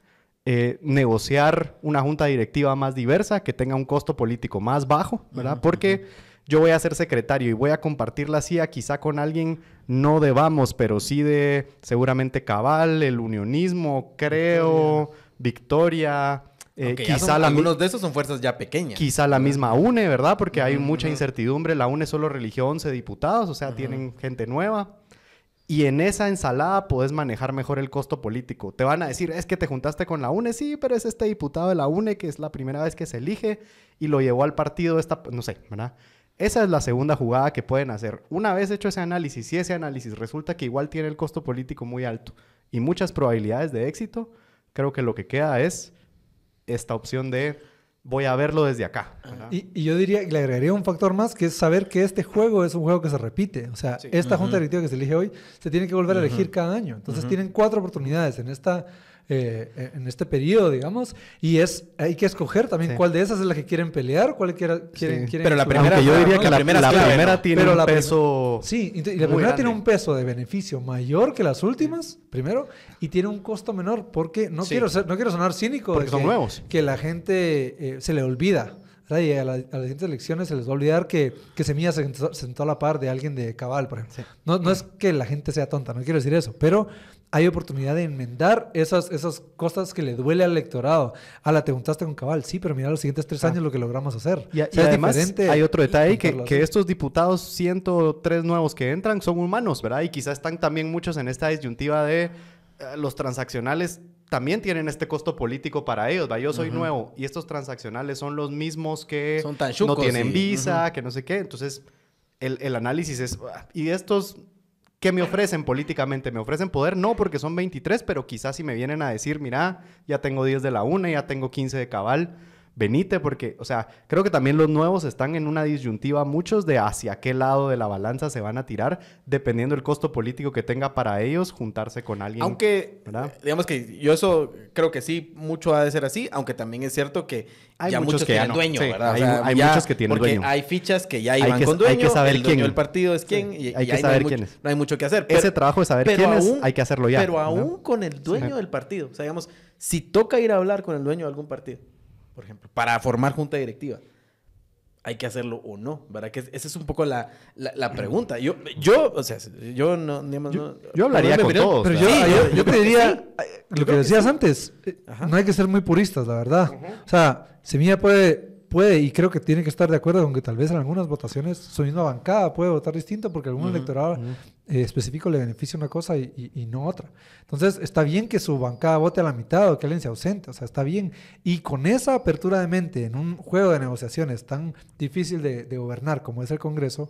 eh, negociar una junta directiva más diversa, que tenga un costo político más bajo, ¿verdad? Porque yo voy a ser secretario y voy a compartir la CIA quizá con alguien no de Vamos, pero sí de seguramente Cabal, el unionismo, creo, Victoria eh, quizá algunos de esos son fuerzas ya pequeñas. Quizá la misma UNE, ¿verdad? Porque hay mucha incertidumbre. La UNE solo religió 11 diputados, o sea, tienen gente nueva. Y en esa ensalada puedes manejar mejor el costo político. Te van a decir, es que te juntaste con la UNE, sí, pero es este diputado de la UNE que es la primera vez que se elige y lo llevó al partido esta, no sé, ¿verdad? Esa es la segunda jugada que pueden hacer. Una vez hecho ese análisis, si ese análisis resulta que igual tiene el costo político muy alto y muchas probabilidades de éxito, creo que lo que queda es esta opción de voy a verlo desde acá. Ah. Y, yo diría, le agregaría un factor más, que es saber que este juego es un juego que se repite. O sea, esta junta directiva que se elige hoy se tiene que volver a elegir cada año. Entonces tienen cuatro oportunidades en esta eh, eh, en este periodo, digamos, y es hay que escoger también cuál de esas es la que quieren pelear, cuál quieren, sí. quieren Pero la primera, aunque yo diría que la, primera, la primera tiene un peso Sí, la primera tiene un peso de beneficio mayor que las últimas, primero, y tiene un costo menor porque no quiero no quiero sonar cínico de que, la gente eh, se le olvida y a, las siguientes elecciones se les va a olvidar que, que Semilla se sentó, a la par de alguien de Cabal, por ejemplo. No, no, es que la gente sea tonta, no quiero decir eso, pero hay oportunidad de enmendar esas, esas cosas que le duele al electorado. A ah, la te juntaste con cabal, sí, pero mira los siguientes tres ah. años lo que logramos hacer. Y, además hay otro detalle, que, estos diputados 103 nuevos que entran son humanos, ¿verdad? Y quizás están también muchos en esta disyuntiva de eh, los transaccionales también tienen este costo político para ellos. Yo soy nuevo y estos transaccionales son los mismos que no tienen visa, que no sé qué. Entonces, el, el análisis es, ah, y estos ¿Qué me ofrecen políticamente? ¿Me ofrecen poder? No, porque son 23, pero quizás si me vienen a decir, mira, ya tengo 10 de la una, ya tengo 15 de cabal, venite porque, o sea, creo que también los nuevos están en una disyuntiva, muchos de hacia qué lado de la balanza se van a tirar, dependiendo el costo político que tenga para ellos juntarse con alguien. Aunque, eh, digamos que yo eso creo que sí, mucho ha de ser así, aunque también es cierto que hay muchos, que tienen dueño, ¿verdad? Hay, muchos que tienen porque dueño. Hay fichas que ya iban hay que, con dueño, hay que saber el dueño quién. del partido es quién, y, hay que saber no No hay mucho que hacer. Ese trabajo de saber quién es, hay que hacerlo ya. Pero aún con el dueño del partido, o sea, digamos, si toca ir a hablar con el dueño de algún partido por ejemplo, para formar junta directiva. ¿Hay que hacerlo o no? ¿Verdad? Que esa es un poco la, la, pregunta. Yo, yo, o sea, yo no... yo, hablaría con todos. Pero yo, yo, lo que decías antes, eh, no hay que ser muy puristas, la verdad. O sea, Semilla puede puede, y creo que tiene que estar de acuerdo con que tal vez en algunas votaciones su misma bancada puede votar distinto porque algún electorado eh, específico le beneficia una cosa y, no otra. Entonces, está bien que su bancada vote a la mitad o que alguien se ausente, o sea, está bien. Y con esa apertura de mente en un juego de negociaciones tan difícil de, gobernar como es el Congreso,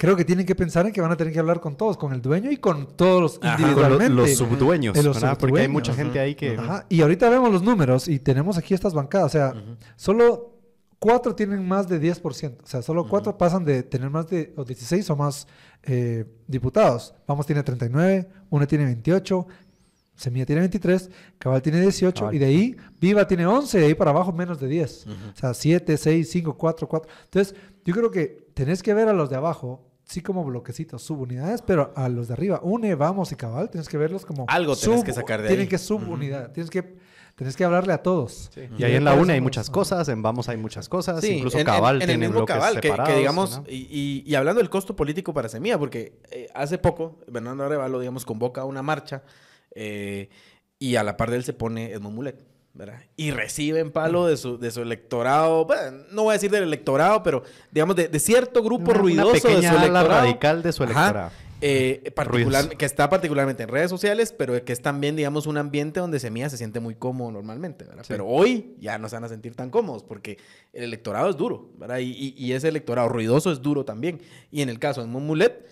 creo que tienen que pensar en que van a tener que hablar con todos, con el dueño y con todos los individualmente. Con los subdueños. Porque hay mucha gente ahí que... Ajá. Y ahorita vemos los números y tenemos aquí estas bancadas. O sea, solo cuatro tienen más de 10%. O sea, solo cuatro pasan de tener más de 16 o más eh, diputados. Vamos tiene 39, una tiene 28, Semilla tiene 23, Cabal tiene 18 y de ahí Viva tiene 11, de ahí para abajo menos de 10. O sea, 7, 6, 5, 4, 4. Entonces, yo creo que tenés que ver a los de abajo sí como bloquecitos, subunidades, pero a los de arriba, une, vamos y cabal, tienes que verlos como... Algo tienes que sacar de ahí. Tienen que subunidad, tienes que... Tienes que hablarle a todos. Y ahí en la UNE hay muchas cosas, en Vamos hay muchas cosas, incluso Cabal en, tiene el digamos, y, hablando del costo político para Semilla, porque eh, hace poco Bernardo Arevalo, digamos, convoca una marcha eh, y a la par de él se pone Edmund Mulet. Y reciben palo de su, electorado, no voy a decir del electorado, pero digamos de, cierto grupo ruidoso de su electorado. radical de su electorado. Eh, que está particularmente en redes sociales, pero que es también, digamos, un ambiente donde Semilla se siente muy cómodo normalmente, Pero hoy ya no se van a sentir tan cómodos porque el electorado es duro, ¿verdad? Y, ese electorado ruidoso es duro también. Y en el caso de Mumulet,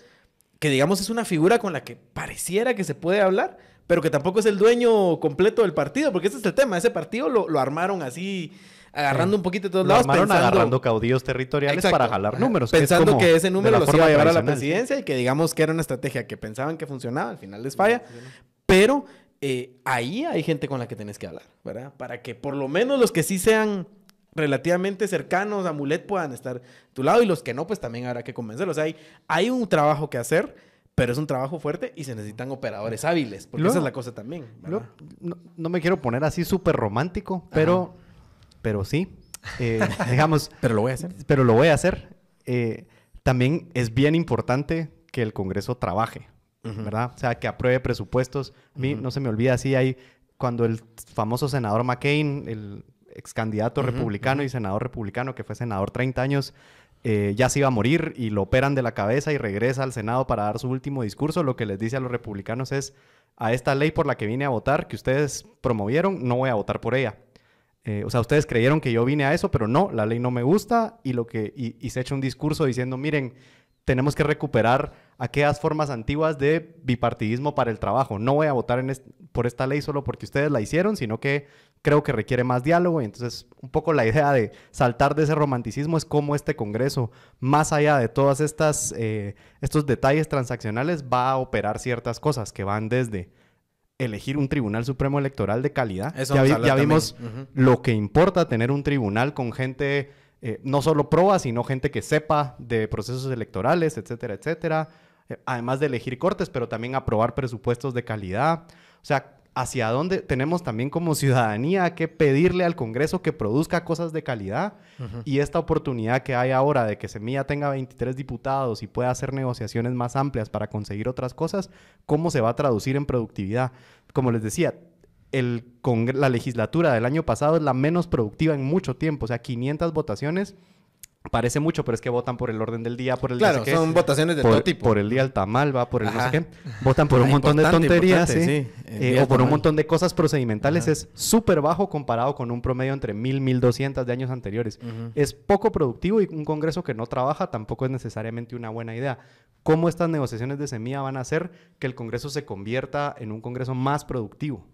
que digamos es una figura con la que pareciera que se puede hablar, pero que tampoco es el dueño completo del partido, porque ese es el tema. Ese partido lo, armaron así, agarrando un poquito de todos lo lados. Armaron agarrando caudillos territoriales para jalar números. Pensando que, ese número los iba a llevar a la presidencia y que digamos que era una estrategia que pensaban que funcionaba, al final les falla. Pero eh, ahí hay gente con la que tenés que hablar, ¿verdad? Para que por lo menos los que sí sean relativamente cercanos a Mulet puedan estar a tu lado y los que no, pues también habrá que convencerlos. hay, hay un trabajo que hacer pero es un trabajo fuerte y se necesitan operadores hábiles, porque esa es la cosa también. no, me quiero poner así súper romántico, pero, pero sí, eh, pero lo voy a hacer. Pero lo voy a hacer. Eh, también es bien importante que el Congreso trabaje, ¿verdad? O sea, que apruebe presupuestos. A mí no se me olvida así, hay cuando el famoso senador McCain, el ex candidato republicano y senador republicano, que fue senador 30 años, eh, ya se iba a morir y lo operan de la cabeza y regresa al Senado para dar su último discurso, lo que les dice a los republicanos es, a esta ley por la que vine a votar, que ustedes promovieron, no voy a votar por ella. Eh, o sea, ustedes creyeron que yo vine a eso, pero no, la ley no me gusta y, lo que, y, y se echa un discurso diciendo, miren, tenemos que recuperar aquellas formas antiguas de bipartidismo para el trabajo. No voy a votar por esta ley solo porque ustedes la hicieron, sino que creo que requiere más diálogo y entonces un poco la idea de saltar de ese romanticismo es cómo este Congreso, más allá de todas estas eh, estos detalles transaccionales, va a operar ciertas cosas que van desde elegir un tribunal supremo electoral de calidad. ya, vimos lo que importa tener un tribunal con gente eh, no solo proa, sino gente que sepa de procesos electorales, etcétera, etcétera, eh, además de elegir cortes, pero también aprobar presupuestos de calidad. O sea, hacia dónde tenemos también como ciudadanía que pedirle al Congreso que produzca cosas de calidad y esta oportunidad que hay ahora de que Semilla tenga 23 diputados y pueda hacer negociaciones más amplias para conseguir otras cosas, ¿cómo se va a traducir en productividad? Como les decía, la legislatura del año pasado es la menos productiva en mucho tiempo, o sea, 500 votaciones Parece mucho, pero es que votan por el orden del día, por el Claro, son votaciones de todo tipo. Por el día del tamal, va, por el no sé qué. Votan por un ah, montón de tonterías, eh, o por un montón de cosas procedimentales. Es súper bajo comparado con un promedio entre mil 1200 de años anteriores. Es poco productivo y un Congreso que no trabaja tampoco es necesariamente una buena idea. ¿Cómo estas negociaciones de semilla van a hacer que el Congreso se convierta en un Congreso más productivo?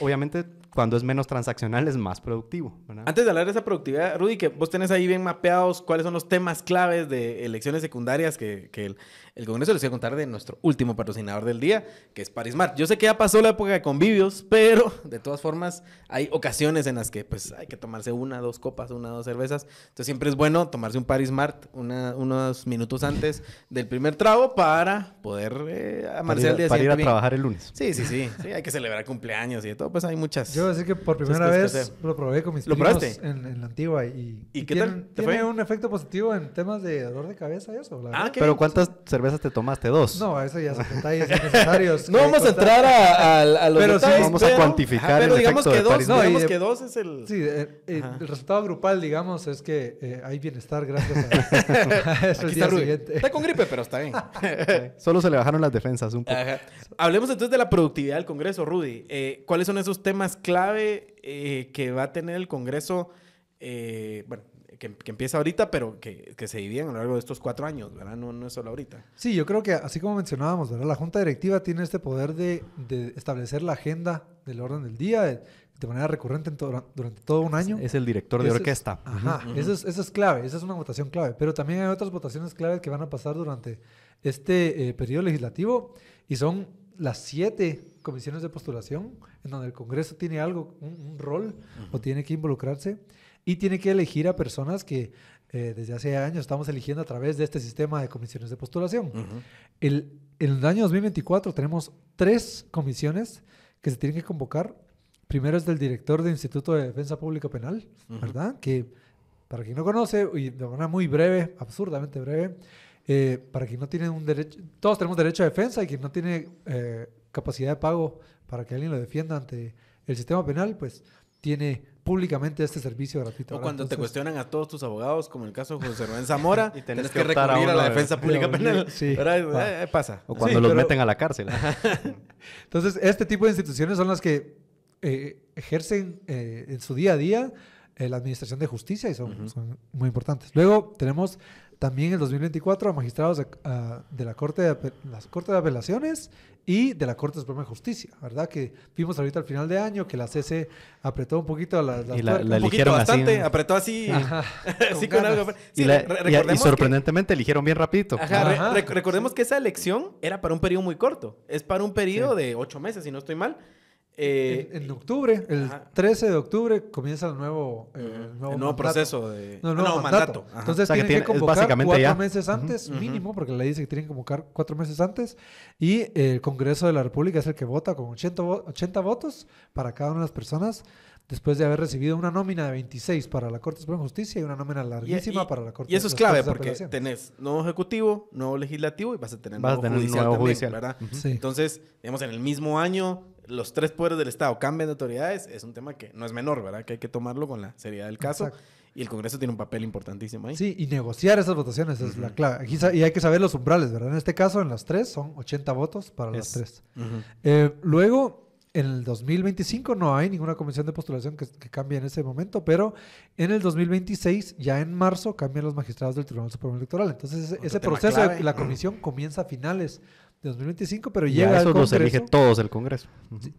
Obviamente, cuando es menos transaccional, es más productivo. Antes de hablar de esa productividad, Rudy, que vos tenés ahí bien mapeados cuáles son los temas claves de elecciones secundarias que, que, el Congreso les voy a contar de nuestro último patrocinador del día, que es Parismart. Yo sé que ya pasó la época de convivios, pero de todas formas hay ocasiones en las que pues hay que tomarse una, dos copas, una, dos cervezas. Entonces siempre es bueno tomarse un Parismart unos minutos antes del primer trago para poder eh, amarse día siguiente. ir a trabajar el lunes. Sí, sí, sí, Hay que celebrar cumpleaños y de todo, pues hay muchas. Yo así que por primera vez lo probé con mis ¿Lo En, la antigua y, ¿Y, qué tal? tiene fue? un efecto positivo en temas de dolor de cabeza eso. Ah, pero ¿cuántas cervezas veces te tomaste? ¿Dos? No, eso ya son detalles no vamos a entrar a, a, los pero vamos pero, a cuantificar pero digamos que dos, que dos es el... Sí, eh, eh, el resultado grupal, digamos, es que eh, hay bienestar gracias a, eso. está, está con gripe, pero está bien. Solo se le bajaron las defensas un poco. Hablemos entonces de la productividad del Congreso, Rudy. ¿Cuáles son esos temas clave que va a tener el Congreso? bueno, que, empieza ahorita, pero que, que se dividen a lo largo de estos cuatro años, ¿verdad? No, no es solo ahorita. Sí, yo creo que así como mencionábamos, ¿verdad? La Junta Directiva tiene este poder de, de establecer la agenda del orden del día, de, manera recurrente durante todo un año. Es, el director de orquesta. ajá, eso, es, eso es clave, esa es una votación clave. Pero también hay otras votaciones claves que van a pasar durante este eh, periodo legislativo y son las siete comisiones de postulación en donde el Congreso tiene algo, un, rol o tiene que involucrarse y tiene que elegir a personas que eh, desde hace años estamos eligiendo a través de este sistema de comisiones de postulación. el, en el año 2024 tenemos tres comisiones que se tienen que convocar. Primero es del director del Instituto de Defensa Pública Penal, ¿verdad? Que para quien no conoce, y de manera muy breve, absurdamente breve, eh, para quien no tiene un derecho, todos tenemos derecho a defensa y quien no tiene eh, capacidad de pago para que alguien lo defienda ante el sistema penal, pues tiene públicamente este servicio gratuito. O cuando te cuestionan a todos tus abogados, como el caso de José Rubén Zamora, y tenés, que, recurrir a, la defensa pública penal. Sí, eh, eh, pasa. O cuando los meten a la cárcel. entonces, este tipo de instituciones son las que eh, ejercen en su día a día la administración de justicia y son, muy importantes. Luego tenemos también el 2024 a magistrados ah, de, la Corte de, las Cortes de Apelaciones y de la Corte Suprema de Justicia, ¿verdad? Que vimos ahorita al final de año que la CC apretó un poquito la, la, y un poquito bastante, apretó así, así con, algo. y, sorprendentemente eligieron bien rapidito. recordemos que esa elección era para un periodo muy corto, es para un periodo de ocho meses, si no estoy mal. Eh, en, octubre, el 13 de octubre, comienza el nuevo, eh, proceso de ah, mandato. Entonces tienen que, convocar cuatro meses antes, mínimo, porque la ley dice que tienen que convocar cuatro meses antes. Y eh, el Congreso de la República es el que vota con 80, 80 votos para cada una de las personas después de haber recibido una nómina de 26 para la Corte Suprema de Justicia y una nómina larguísima para la Corte de Justicia. Y eso es clave porque tenés nuevo Ejecutivo, nuevo Legislativo y vas a tener nuevo, judicial, también, ¿verdad? Entonces, digamos, en el mismo año los tres poderes del Estado cambian de autoridades, es un tema que no es menor, ¿verdad? Que hay que tomarlo con la seriedad del caso. Y el Congreso tiene un papel importantísimo ahí. Sí, y negociar esas votaciones es la clave. y hay que saber los umbrales, ¿verdad? En este caso, en las tres, son 80 votos para las tres. Eh, luego, en el 2025 no hay ninguna comisión de postulación que, cambie en ese momento, pero en el 2026, ya en marzo, cambian los magistrados del Tribunal Supremo Electoral. Entonces, ese proceso de la comisión comienza a finales de 2025, pero llega eso al los elige todos el Congreso.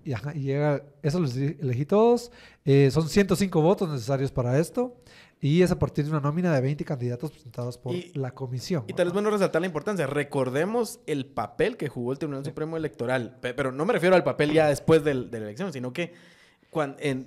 llega, eso los elegí todos. Eh, son 105 votos necesarios para esto. Y es a partir de una nómina de 20 candidatos presentados por la comisión. Y tal vez bueno resaltar la importancia. Recordemos el papel que jugó el Tribunal Supremo Electoral. Pero no me refiero al papel ya después de la elección, sino que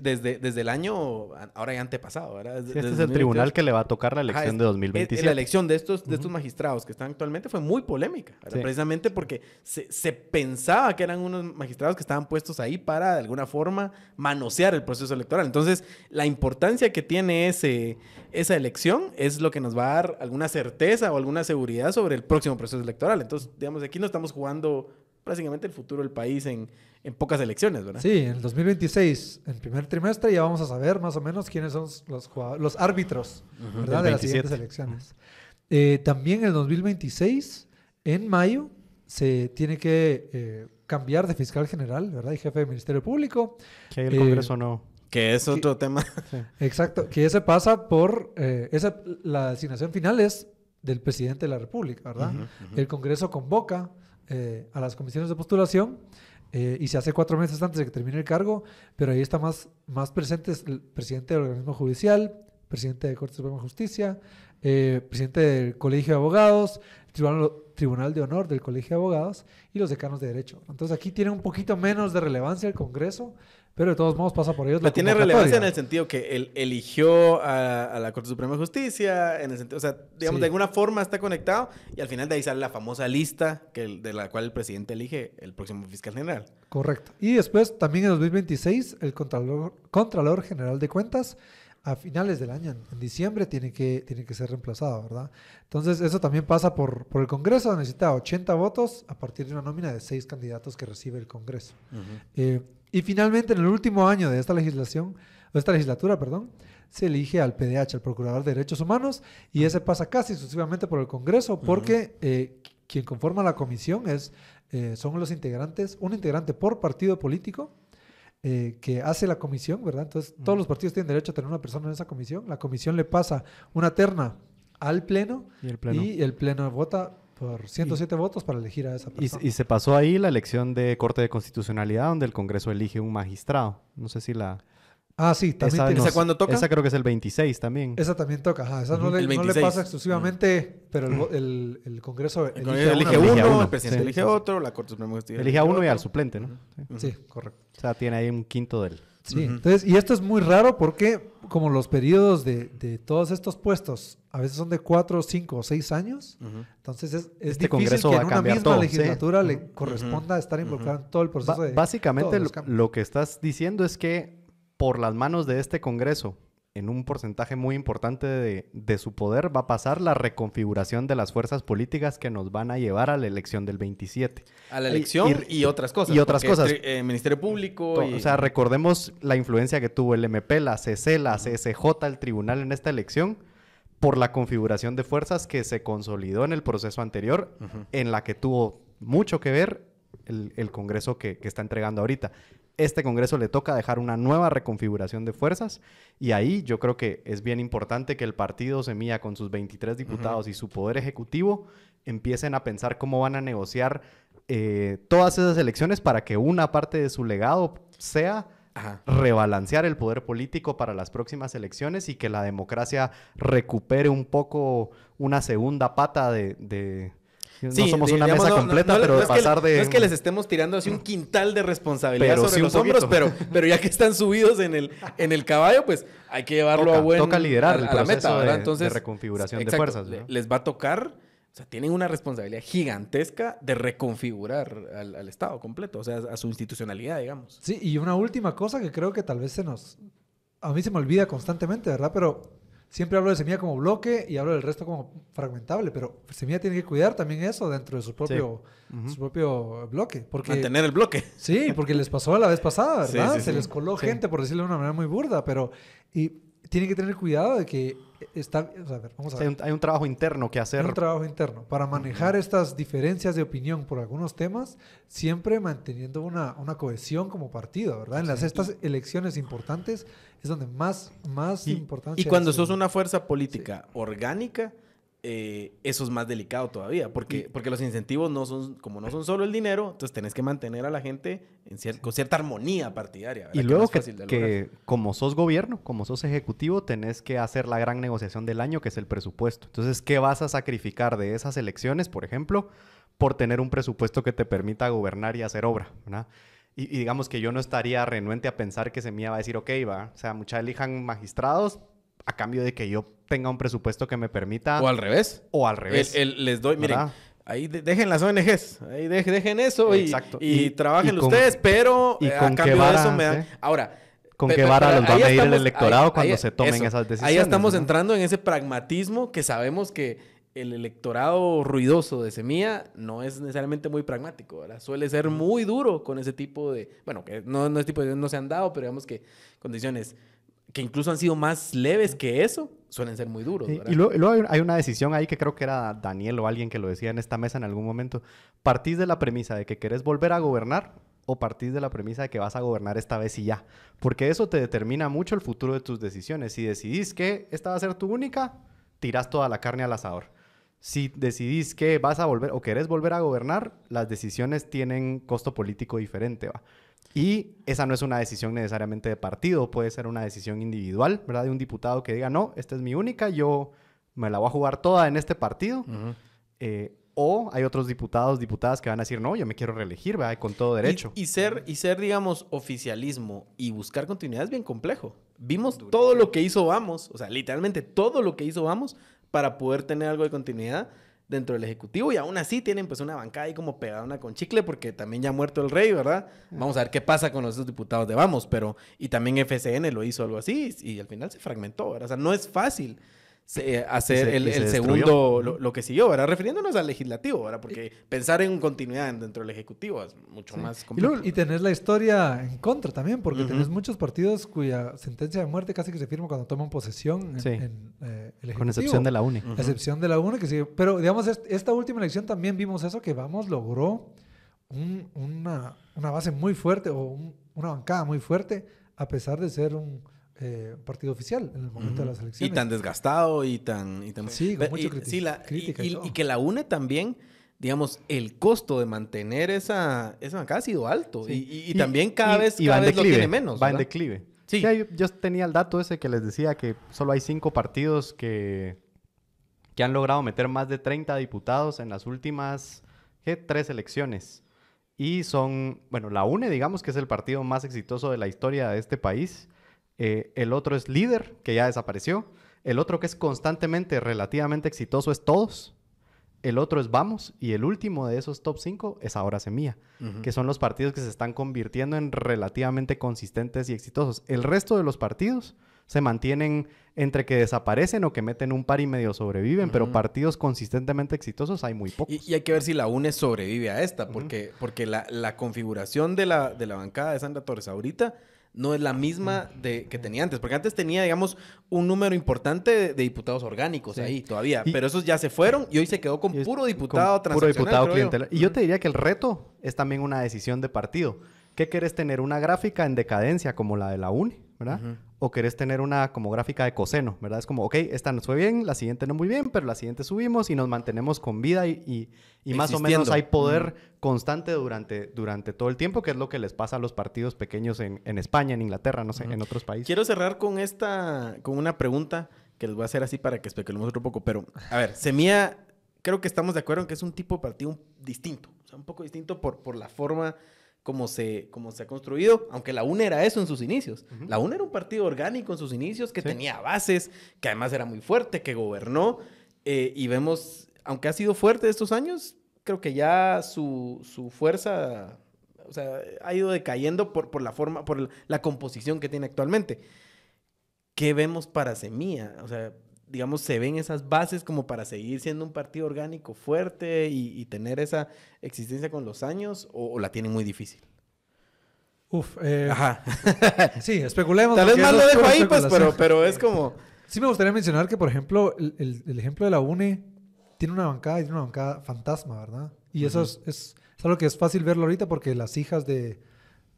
desde, desde el año, ahora ya antepasado, este es el tribunal que le va a tocar la elección de 2027. la elección de estos, de estos magistrados que están actualmente fue muy polémica, precisamente porque se, pensaba que eran unos magistrados que estaban puestos ahí para, de alguna forma, manosear el proceso electoral. Entonces, la importancia que tiene ese, esa elección es lo que nos va a dar alguna certeza o alguna seguridad sobre el próximo proceso electoral. Entonces, digamos, aquí no estamos jugando prácticamente el futuro del país en, pocas elecciones, ¿verdad? Sí, en el 2026, el primer trimestre, ya vamos a saber más o menos quiénes son los, los árbitros de las siguientes elecciones. Eh, también en el 2026, en mayo, se tiene que eh, cambiar de fiscal general, ¿verdad? Y jefe de Ministerio Público. Que el Congreso eh, no. Que es otro tema. Exacto, que ese pasa por, esa, la asignación final es del presidente de la República, ¿verdad? El Congreso convoca eh, a las comisiones de postulación eh, y se hace cuatro meses antes de que termine el cargo, pero ahí está más, más presente el presidente del organismo judicial, presidente de Corte Suprema de Justicia, eh, presidente del Colegio de Abogados, Tribunal, Tribunal de Honor del Colegio de Abogados y los decanos de Derecho. Entonces aquí tiene un poquito menos de relevancia el Congreso, pero de todos modos pasa por ellos. Pero la tiene relevancia en el sentido que él eligió a, la Corte Suprema de Justicia, en el sentido, o sea, digamos, de alguna forma está conectado y al final de ahí sale la famosa lista que, de la cual el presidente elige el próximo fiscal general. Correcto. Y después, también en 2026, el Contralor, General de Cuentas a finales del año, en diciembre, tiene que, tiene que ser reemplazado, ¿verdad? Entonces, eso también pasa por, por el Congreso, necesita 80 votos a partir de una nómina de seis candidatos que recibe el Congreso. Ajá. Y finalmente, en el último año de esta legislación, de esta legislatura, perdón, se elige al PDH, al Procurador de Derechos Humanos, y ese pasa casi exclusivamente por el Congreso, porque eh, quien conforma la comisión es, eh, son los integrantes, un integrante por partido político, eh, que hace la comisión, ¿verdad? Entonces, todos los partidos tienen derecho a tener una persona en esa comisión. La comisión le pasa una terna al pleno, y el pleno vota por 107 votos para elegir a esa persona. Y, se pasó ahí la elección de Corte de Constitucionalidad, donde el Congreso elige un magistrado. No sé si la... Ah, sí, también. ¿Esa, toca? Esa creo que es el 26 también. Esa también toca, Esa no, le, no, le, pasa exclusivamente, pero el, el, Congreso elige, uno, el presidente elige otro, la Corte Suprema elige, elige a uno y al suplente, ¿no? Sí. correcto. O sea, tiene ahí un quinto del... Sí, entonces, y esto es muy raro porque como los periodos de, todos estos puestos a veces son de cuatro, cinco o seis años, entonces es, este difícil que en una misma legislatura le corresponda estar involucrado en todo el proceso. de básicamente lo que estás diciendo es que por las manos de este Congreso en un porcentaje muy importante de, su poder va a pasar la reconfiguración de las fuerzas políticas que nos van a llevar a la elección del 27. A la elección y, otras cosas. Y otras cosas. Eh, Ministerio Público. Y... O sea, recordemos la influencia que tuvo el MP, la CC, la CSJ, el tribunal en esta elección por la configuración de fuerzas que se consolidó en el proceso anterior, en la que tuvo mucho que ver el, Congreso que está entregando ahorita este Congreso le toca dejar una nueva reconfiguración de fuerzas y ahí yo creo que es bien importante que el partido Semilla con sus 23 diputados y su poder ejecutivo empiecen a pensar cómo van a negociar eh, todas esas elecciones para que una parte de su legado sea rebalancear el poder político para las próximas elecciones y que la democracia recupere un poco una segunda pata de no somos una mesa completa, pero pasar de. No es que les estemos tirando así un quintal de responsabilidad sobre los hombros, pero, pero ya que están subidos en el, en el caballo, pues hay que llevarlo a buen. Toca liderar el proceso ¿verdad? Entonces, de reconfiguración de fuerzas. Les va a tocar. O sea, tienen una responsabilidad gigantesca de reconfigurar al, Estado completo, o sea, a su institucionalidad, digamos. Sí, y una última cosa que creo que tal vez se nos... A mí se me olvida constantemente, ¿verdad? Pero siempre hablo de semilla como bloque y hablo del resto como fragmentable, pero semilla tiene que cuidar también eso dentro de su propio, su propio bloque. Mantener el bloque. Sí, porque les pasó la vez pasada, ¿verdad? Se les coló gente, por decirlo de una manera muy burda, pero... Y tiene que tener cuidado de que está, Hay, un, trabajo interno que hacer. Hay un trabajo interno para manejar estas diferencias de opinión por algunos temas, siempre manteniendo una, una cohesión como partido, ¿verdad? En las, estas elecciones importantes es donde más, más importante. importancia. Y cuando sos una fuerza política orgánica, eh, eso es más delicado todavía, porque, porque los incentivos no son, como no son solo el dinero, entonces tenés que mantener a la gente en con cierta armonía partidaria. Y luego que, como sos gobierno, como sos ejecutivo, tenés que hacer la gran negociación del año, que es el presupuesto. Entonces, ¿qué vas a sacrificar de esas elecciones, por ejemplo, por tener un presupuesto que te permita gobernar y hacer obra? Y, digamos que yo no estaría renuente a pensar que Semilla va a decir, ok, va, o sea, mucha elijan magistrados, a cambio de que yo tenga un presupuesto que me permita. O al revés. O al revés. les doy, miren, ahí dejen las ONGs, ahí dejen eso y, Exacto. y, trabajen ustedes, pero y eh, a cambio de eso me dan. ¿eh? Ahora. ¿Con qué vara los va a medir el electorado cuando se tomen esas decisiones? Ahí estamos entrando en ese pragmatismo que sabemos que el electorado ruidoso de Semilla no es necesariamente muy pragmático, ¿verdad? Suele ser mm. muy duro con ese tipo de, bueno, que no, no es tipo de, no se han dado, pero digamos que condiciones que incluso han sido más leves que eso, suelen ser muy duros. y, luego, y, hay una decisión ahí que creo que era Daniel o alguien que lo decía en esta mesa en algún momento. ¿Partís de la premisa de que querés volver a gobernar o partís de la premisa de que vas a gobernar esta vez y ya? Porque eso te determina mucho el futuro de tus decisiones. Si decidís que esta va a ser tu única, tirás toda la carne al asador. Si decidís que vas a volver o querés volver a gobernar, las decisiones tienen costo político diferente, ¿va? Y esa no es una decisión necesariamente de partido, puede ser una decisión individual, ¿verdad? De un diputado que diga, no, esta es mi única, yo me la voy a jugar toda en este partido. Eh, o hay otros diputados, diputadas que van a decir, no, yo me quiero reelegir, ¿verdad? Con todo derecho. Y, ser, y ser, digamos, oficialismo y buscar continuidad es bien complejo. Vimos todo lo que hizo Vamos, o sea, literalmente todo lo que hizo Vamos para poder tener algo de continuidad dentro del Ejecutivo y aún así tienen pues una bancada ahí como pegada una con chicle porque también ya ha muerto el rey, ¿verdad? Vamos a ver qué pasa con los diputados de Vamos, pero y también FCN lo hizo algo así y al final se fragmentó, ¿verdad? O sea, no es fácil eh, hacer el, segundo, lo, que siguió, ¿verdad? Refiriéndonos al legislativo, ¿verdad? Porque pensar en continuidad dentro del Ejecutivo es mucho más complicado. Y, tener tenés la historia en contra también, porque tenés muchos partidos cuya sentencia de muerte casi que se firma cuando toman posesión en, eh, el Ejecutivo. Con excepción de la UNE. Excepción de la UNE que Pero, digamos, esta última elección también vimos eso, que Vamos logró una, base muy fuerte o una bancada muy fuerte, a pesar de ser un eh, partido oficial en el momento de las elecciones. Y tan desgastado y tan... Y Sí, con crítica. Y, que la une también, digamos, el costo de mantener esa, esa bancada ha sido alto. Y, también cada vez, cada vez lo tiene menos. Va en declive. Sí. Yo, tenía el dato ese que les decía que solo hay cinco partidos que, que han logrado meter más de 30 diputados en las últimas tres elecciones. Y son, bueno, la UNE, digamos que es el partido más exitoso de la historia de este país eh, el otro es líder, que ya desapareció, el otro que es constantemente relativamente exitoso es todos, el otro es Vamos y el último de esos top 5 es ahora Semilla, que son los partidos que se están convirtiendo en relativamente consistentes y exitosos. El resto de los partidos se mantienen entre que desaparecen o que meten un par y medio sobreviven, pero partidos consistentemente exitosos hay muy pocos. Y, hay que ver si la UNE sobrevive a esta, porque, porque la, configuración de la, de la bancada de Sandra Torres ahorita no es la misma de, que tenía antes. Porque antes tenía, digamos, un número importante de, diputados orgánicos ahí todavía. pero esos ya se fueron y hoy se quedó con puro diputado Puro diputado Y yo te diría que el reto es también una decisión de partido. ¿Qué quieres tener? ¿Una gráfica en decadencia como la de la uni ¿Verdad? o querés tener una como gráfica de coseno, ¿verdad? Es como, ok, esta nos fue bien, la siguiente no muy bien, pero la siguiente subimos y nos mantenemos con vida y, más o menos hay poder mm. constante durante, durante todo el tiempo, que es lo que les pasa a los partidos pequeños en, España, en Inglaterra, no sé, en otros países. Quiero cerrar con esta, con una pregunta que les voy a hacer así para que especulemos otro poco, pero a ver, Semía, creo que estamos de acuerdo en que es un tipo de partido distinto, o sea, un poco distinto por, por la forma como se, como se ha construido, aunque la UNE era eso en sus inicios. La UNE era un partido orgánico en sus inicios que tenía bases, que además era muy fuerte, que gobernó. Eh, y vemos, aunque ha sido fuerte estos años, creo que ya su, su fuerza ha ido decayendo por, por la forma, por la composición que tiene actualmente. ¿Qué vemos para Semilla? O sea, digamos, se ven esas bases como para seguir siendo un partido orgánico fuerte y, tener esa existencia con los años o, la tienen muy difícil? Uf, eh, Ajá. sí, especulemos. Tal vez más lo dejo ahí, pues, pero, pero es como... Sí me gustaría mencionar que, por ejemplo, el, ejemplo de la UNE tiene una bancada y tiene una bancada fantasma, ¿verdad? Y eso es, algo que es fácil verlo ahorita porque las hijas de,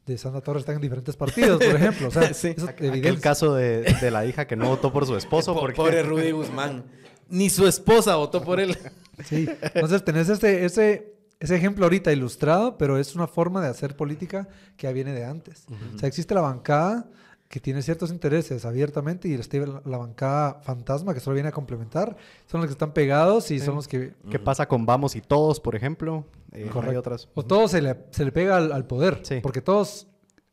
de Sandra Torres están en diferentes partidos, por ejemplo. O sea, el caso de, la hija que no votó por su esposo. porque... Pobre Rudy Guzmán. Ni su esposa votó por él. Sí. Entonces tenés este, ese, ese ejemplo ahorita ilustrado, pero es una forma de hacer política que ya viene de antes. O sea, existe la bancada, que tiene ciertos intereses abiertamente y la, bancada fantasma que solo viene a complementar, son los que están pegados y son los que... ¿Qué pasa con Vamos y Todos, por ejemplo? Eh, Correcto. otras. O todos se le, pega al, poder, porque todos...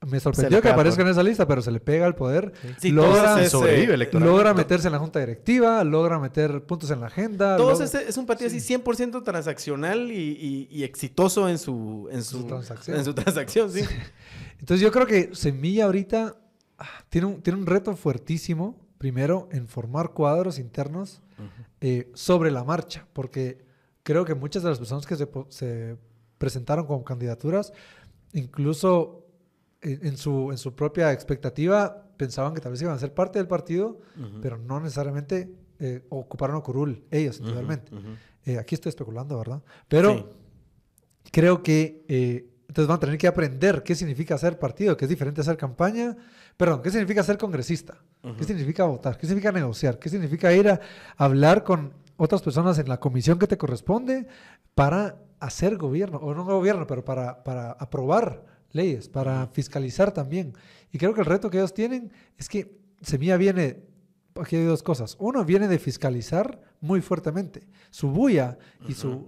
Me sorprendió que aparezca en esa lista, pero se le pega al poder. Sí. logra, meterse en la junta directiva, logra meter puntos en la agenda. Todos es un partido así 100% transaccional y, exitoso en su, su, En su transacción Entonces yo creo que Semilla ahorita tiene un, tiene un reto fuertísimo, primero, en formar cuadros internos eh, sobre la marcha, porque creo que muchas de las personas que se, presentaron como candidaturas, incluso en, su, en su propia expectativa, pensaban que tal vez iban a ser parte del partido, pero no necesariamente eh, ocuparon a Curul, ellos individualmente. Eh, aquí estoy especulando, ¿verdad? Pero creo que... Entonces van a tener que aprender qué significa ser partido, qué es diferente hacer campaña, Perdón, ¿qué significa ser congresista? ¿Qué significa votar? ¿Qué significa negociar? ¿Qué significa ir a hablar con otras personas en la comisión que te corresponde para hacer gobierno? O no gobierno, pero para, para aprobar leyes, para fiscalizar también. Y creo que el reto que ellos tienen es que Semilla viene aquí hay dos cosas. Uno viene de fiscalizar muy fuertemente. Su bulla y su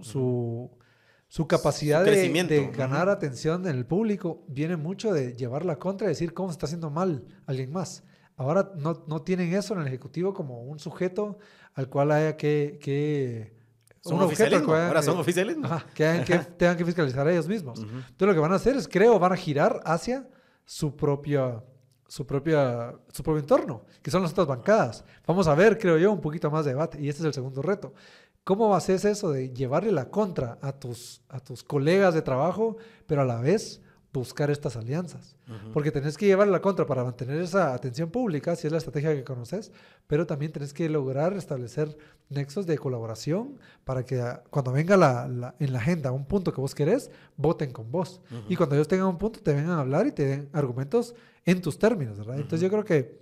su capacidad de, ganar atención en el público viene mucho de llevar la contra y decir cómo se está haciendo mal alguien más. Ahora no, tienen eso en el Ejecutivo como un sujeto al cual haya que... que son oficiales, ahora son eh, oficiales. que, tengan que fiscalizar a ellos mismos. Entonces lo que van a hacer es, creo, van a girar hacia su propia su, propia, su propio entorno, que son las otras bancadas. Vamos a ver, creo yo, un poquito más de debate. Y este es el segundo reto. ¿Cómo haces eso de llevarle la contra a tus, a tus colegas de trabajo, pero a la vez buscar estas alianzas? Porque tenés que llevarle la contra para mantener esa atención pública, si es la estrategia que conoces, pero también tenés que lograr establecer nexos de colaboración para que ah, cuando venga la, en la agenda un punto que vos querés, voten con vos. Y cuando ellos tengan un punto, te vengan a hablar y te den argumentos en tus términos, ¿verdad? Entonces yo creo que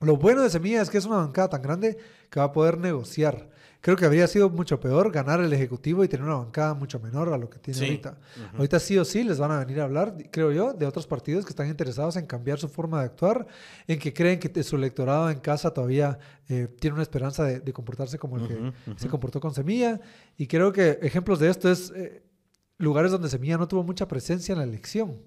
lo bueno de Semilla es que es una bancada tan grande que va a poder negociar Creo que habría sido mucho peor ganar el Ejecutivo y tener una bancada mucho menor a lo que tiene ahorita. Ahorita sí o sí les van a venir a hablar, creo yo, de otros partidos que están interesados en cambiar su forma de actuar, en que creen que su electorado en casa todavía eh, tiene una esperanza de, comportarse como el que se comportó con Semilla. Y creo que ejemplos de esto es eh, lugares donde Semilla no tuvo mucha presencia en la elección.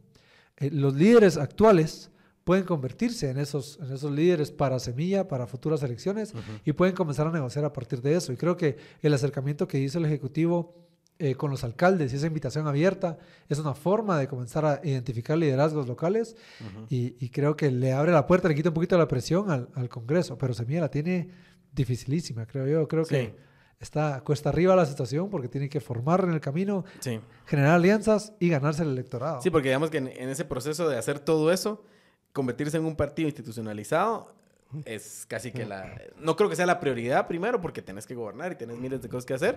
Eh, los líderes actuales pueden convertirse en esos, en esos líderes para semilla, para futuras elecciones y pueden comenzar a negociar a partir de eso. Y creo que el acercamiento que hizo el Ejecutivo eh, con los alcaldes y esa invitación abierta es una forma de comenzar a identificar liderazgos locales y, creo que le abre la puerta, le quita un poquito la presión al, Congreso, pero semilla la tiene dificilísima, creo yo. Creo que está cuesta arriba la situación porque tiene que formar en el camino, generar alianzas y ganarse el electorado. Sí, porque digamos que en ese proceso de hacer todo eso, convertirse en un partido institucionalizado es casi que la... No creo que sea la prioridad primero porque tenés que gobernar y tenés miles de cosas que hacer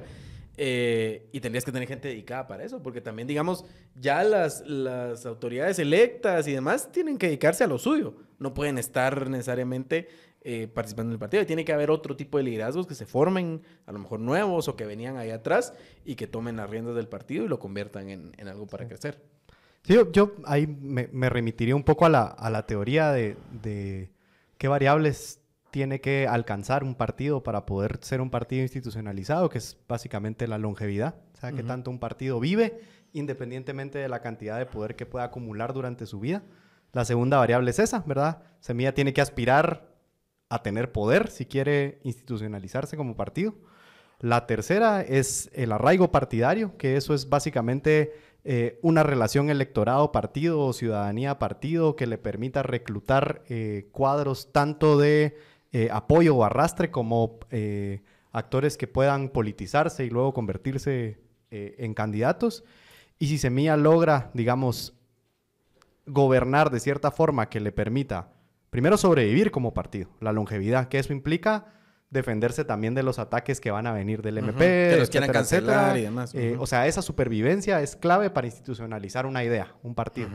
eh, y tendrías que tener gente dedicada para eso, porque también digamos, ya las, las autoridades electas y demás tienen que dedicarse a lo suyo, no pueden estar necesariamente eh, participando en el partido. Y tiene que haber otro tipo de liderazgos que se formen, a lo mejor nuevos o que venían ahí atrás y que tomen las riendas del partido y lo conviertan en, algo para crecer yo, yo ahí me, remitiría un poco a la, a la teoría de, de, qué variables tiene que alcanzar un partido para poder ser un partido institucionalizado, que es básicamente la longevidad. O sea, qué que tanto un partido vive independientemente de la cantidad de poder que pueda acumular durante su vida. La segunda variable es esa, ¿verdad? Semilla tiene que aspirar a tener poder si quiere institucionalizarse como partido. La tercera es el arraigo partidario, que eso es básicamente eh, una relación electorado-partido o ciudadanía-partido que le permita reclutar eh, cuadros tanto de eh, apoyo o arrastre como actores que puedan politizarse y luego convertirse en candidatos. Y si Semilla logra, digamos, gobernar de cierta forma que le permita primero sobrevivir como partido, la longevidad, que eso implica defenderse también de los ataques que van a venir del MP, que los etcétera, cancelar y demás. Eh, o sea, esa supervivencia es clave para institucionalizar una idea, un partido,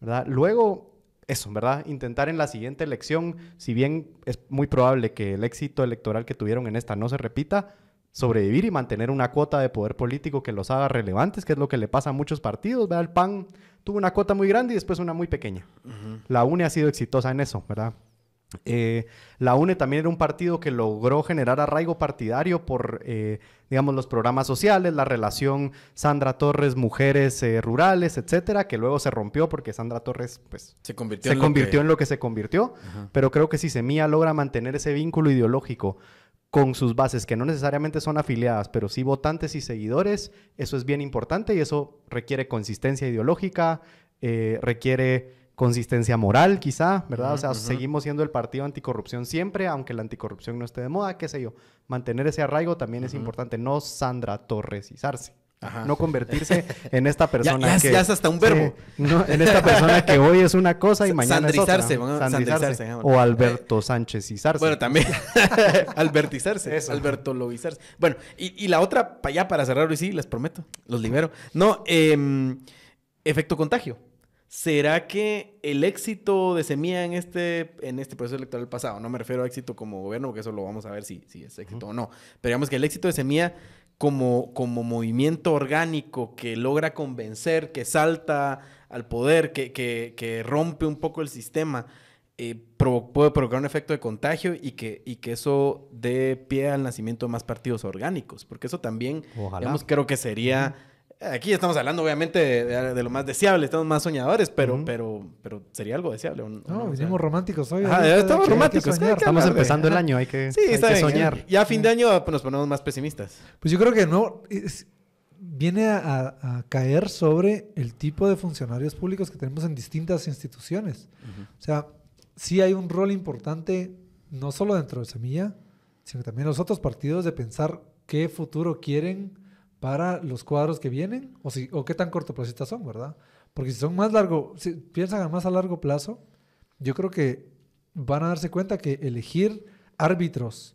¿verdad? Luego, eso, ¿verdad? Intentar en la siguiente elección, si bien es muy probable que el éxito electoral que tuvieron en esta no se repita, sobrevivir y mantener una cuota de poder político que los haga relevantes, que es lo que le pasa a muchos partidos, ¿verdad? El PAN tuvo una cuota muy grande y después una muy pequeña. La UNE ha sido exitosa en eso, ¿verdad? Eh, la UNE también era un partido que logró generar arraigo partidario por, eh, digamos, los programas sociales, la relación Sandra Torres, mujeres eh, rurales, etcétera, que luego se rompió porque Sandra Torres, pues, se convirtió, en, lo que... se convirtió. Pero creo que si Semilla logra mantener ese vínculo ideológico con sus bases, que no necesariamente son afiliadas, pero sí votantes y seguidores, eso es bien importante y eso requiere consistencia ideológica, requiere consistencia moral, quizá, ¿verdad? O sea, seguimos siendo el partido anticorrupción siempre, aunque la anticorrupción no esté de moda, qué sé yo. Mantener ese arraigo también es importante, no Sandra Torresizarse. No convertirse en esta persona ya, ya, Ya es hasta un verbo. en esta persona que hoy es una cosa y mañana es otra. Sandrizarse. sandrizarse. O Alberto eh, Sánchezizarse. Bueno, también. Albertizarse. Eso. Lovizarse Bueno, y, la otra, para allá, para cerrar hoy sí, les prometo, los libero. No, em, efecto contagio. ¿Será que el éxito de Semilla en este, en este proceso electoral pasado, no me refiero a éxito como gobierno, porque eso lo vamos a ver si, es éxito o no, pero digamos que el éxito de Semilla como, como movimiento orgánico que logra convencer, que salta al poder, que, rompe un poco el sistema, eh, puede provocar un efecto de contagio y que, y que eso dé pie al nacimiento de más partidos orgánicos, porque eso también, creo que sería... Aquí estamos hablando, obviamente, de, lo más deseable, estamos más soñadores, pero, pero, pero sería algo deseable. No, somos románticos hoy. Ah, estamos románticos. estamos empezando el año, hay que, soñar. Ya a fin de año pues, nos ponemos más pesimistas. Pues yo creo que no. viene a, caer sobre el tipo de funcionarios públicos que tenemos en distintas instituciones. O sea, sí hay un rol importante, no solo dentro de Semilla, sino también los otros partidos, de pensar qué futuro quieren para los cuadros que vienen o, si, o qué tan cortoplacistas son, ¿verdad? Porque si son más largo, si piensan más a largo plazo, yo creo que van a darse cuenta que elegir árbitros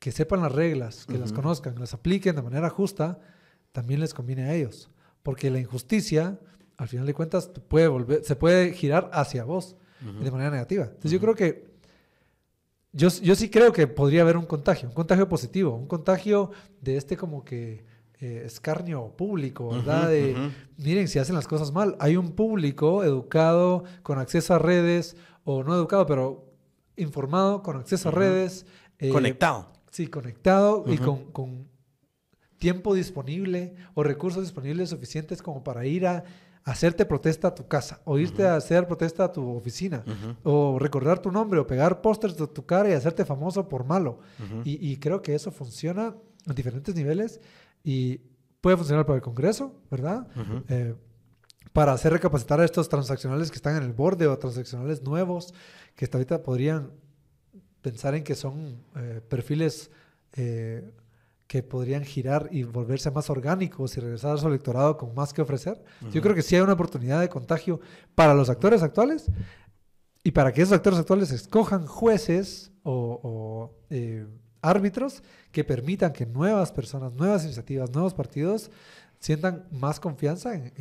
que sepan las reglas, que las conozcan, las apliquen de manera justa, también les conviene a ellos. Porque la injusticia, al final de cuentas, puede volver, se puede girar hacia vos de manera negativa. Entonces yo creo que yo, yo sí creo que podría haber un contagio, un contagio positivo, un contagio de este como que eh, escarnio público, ¿verdad? Miren, si hacen las cosas mal, hay un público educado, con acceso a redes, o no educado, pero informado, con acceso a redes. Eh, conectado. Sí, conectado y con, tiempo disponible o recursos disponibles suficientes como para ir a hacerte protesta a tu casa, o irte a hacer protesta a tu oficina, o recordar tu nombre, o pegar pósters de tu cara y hacerte famoso por malo. y, creo que eso funciona en diferentes niveles, y puede funcionar para el Congreso, ¿verdad? Eh, para hacer recapacitar a estos transaccionales que están en el borde o transaccionales nuevos que hasta ahorita podrían pensar en que son eh, perfiles eh, que podrían girar y volverse más orgánicos y regresar a su electorado con más que ofrecer. Yo creo que sí hay una oportunidad de contagio para los actores actuales y para que esos actores actuales escojan jueces o, árbitros que permitan que nuevas personas, nuevas iniciativas, nuevos partidos sientan más confianza en,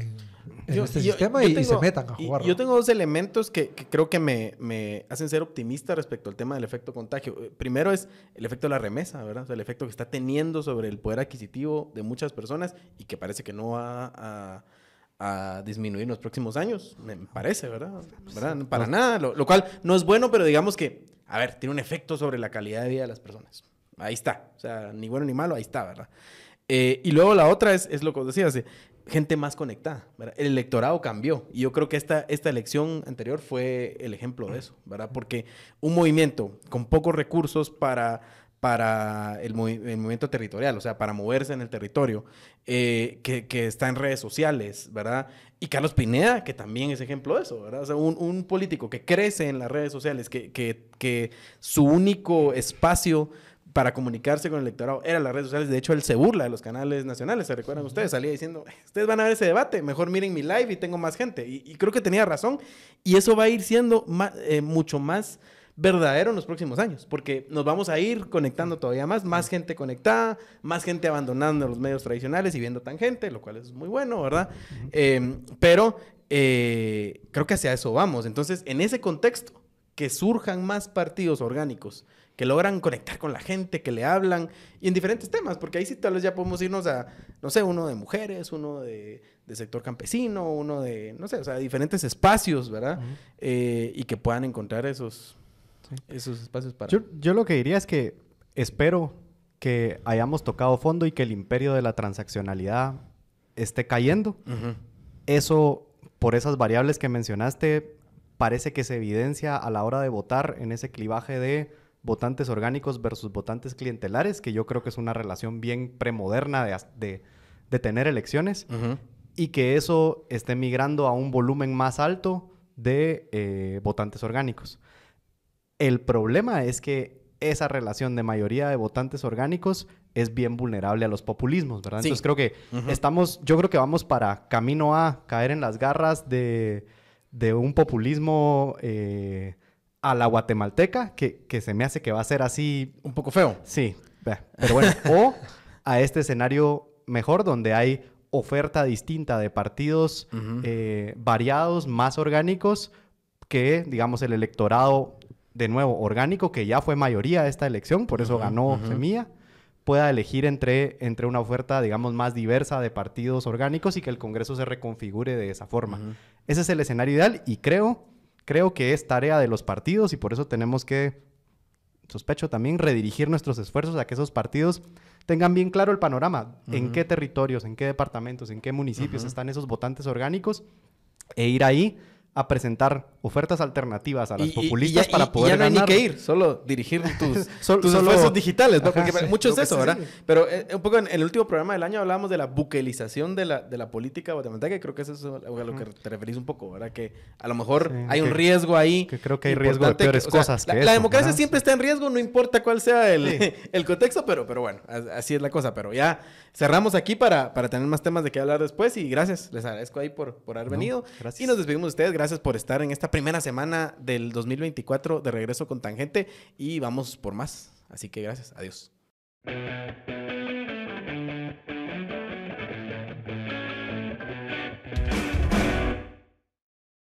este sistema y, se metan a jugar. Yo tengo dos elementos que, creo que me, hacen ser optimista respecto al tema del efecto contagio. Eh, primero es el efecto de la remesa, ¿verdad? O sea, el efecto que está teniendo sobre el poder adquisitivo de muchas personas y que parece que no va a, disminuir en los próximos años, me parece, ¿verdad? Para nada, lo cual no es bueno, pero digamos que, a ver, tiene un efecto sobre la calidad de vida de las personas ahí está. O sea, ni bueno ni malo, ahí está, ¿verdad? Eh, y luego la otra es, es lo que decías, gente más conectada, ¿verdad? El electorado cambió. Y yo creo que esta, esta elección anterior fue el ejemplo de eso, ¿verdad? Porque un movimiento con pocos recursos para para el, movimiento territorial, o sea, para moverse en el territorio, eh, que, está en redes sociales, ¿verdad? Y Carlos Pineda, que también es ejemplo de eso, ¿verdad? O sea, un, un político que crece en las redes sociales, que, que, que su único espacio para comunicarse con el electorado eran las redes sociales. De hecho, él se burla de los canales nacionales, ¿se recuerdan ustedes? Salía diciendo, ustedes van a ver ese debate, mejor miren mi live y tengo más gente. Y, creo que tenía razón. Y eso va a ir siendo eh, mucho más verdadero en los próximos años, porque nos vamos a ir conectando todavía más, más gente conectada, más gente abandonando los medios tradicionales y viendo gente, lo cual es muy bueno, ¿verdad? Eh, pero eh, creo que hacia eso vamos. Entonces, en ese contexto, que surjan más partidos orgánicos que logran conectar con la gente, que le hablan, y en diferentes temas, porque ahí sí tal vez ya podemos irnos a, no sé, uno de mujeres, uno de, sector campesino, uno de, no sé, o sea, diferentes espacios, ¿verdad? Eh, y que puedan encontrar esos, esos espacios para... Yo, lo que diría es que espero que hayamos tocado fondo y que el imperio de la transaccionalidad esté cayendo. Eso, por esas variables que mencionaste, parece que se evidencia a la hora de votar en ese clivaje de votantes orgánicos versus votantes clientelares, que yo creo que es una relación bien premoderna de, de, tener elecciones, y que eso esté migrando a un volumen más alto de eh, votantes orgánicos. El problema es que esa relación de mayoría de votantes orgánicos es bien vulnerable a los populismos, ¿verdad? Entonces creo que estamos, yo creo que vamos para camino a caer en las garras de, un populismo eh, a la guatemalteca, que, se me hace que va a ser así... Un poco feo. Sí, pero bueno, o a este escenario mejor donde hay oferta distinta de partidos eh, variados, más orgánicos, que digamos el electorado de nuevo orgánico, que ya fue mayoría de esta elección, por eso ganó uh Semilla, pueda elegir entre, entre una oferta digamos más diversa de partidos orgánicos y que el Congreso se reconfigure de esa forma. Ese es el escenario ideal y creo creo que es tarea de los partidos y por eso tenemos que, sospecho también, redirigir nuestros esfuerzos a que esos partidos tengan bien claro el panorama, en qué territorios, en qué departamentos, en qué municipios están esos votantes orgánicos e ir ahí a presentar ofertas alternativas a las populistas para poder ya no Hay ni que ir, solo dirigir tus, Sol, tus digitales, Porque mucho es eso, ¿verdad? Pero eh, un poco en, el último programa del año hablábamos de la buquelización de la, de la política guatemalteca y creo que eso es a lo que te referís un poco, ¿verdad? Que a lo mejor hay un riesgo ahí. Que creo que hay riesgo de peores cosas que la, la, democracia siempre está en riesgo, no importa cuál sea el, el, contexto, pero, pero bueno, así es la cosa. Pero ya cerramos aquí para, para tener más temas de qué hablar después y gracias, les agradezco ahí por, por haber venido. Gracias. Y nos despedimos de ustedes. Gracias por estar en esta primera semana del 2024 de regreso con Tangente y vamos por más. Así que gracias. Adiós.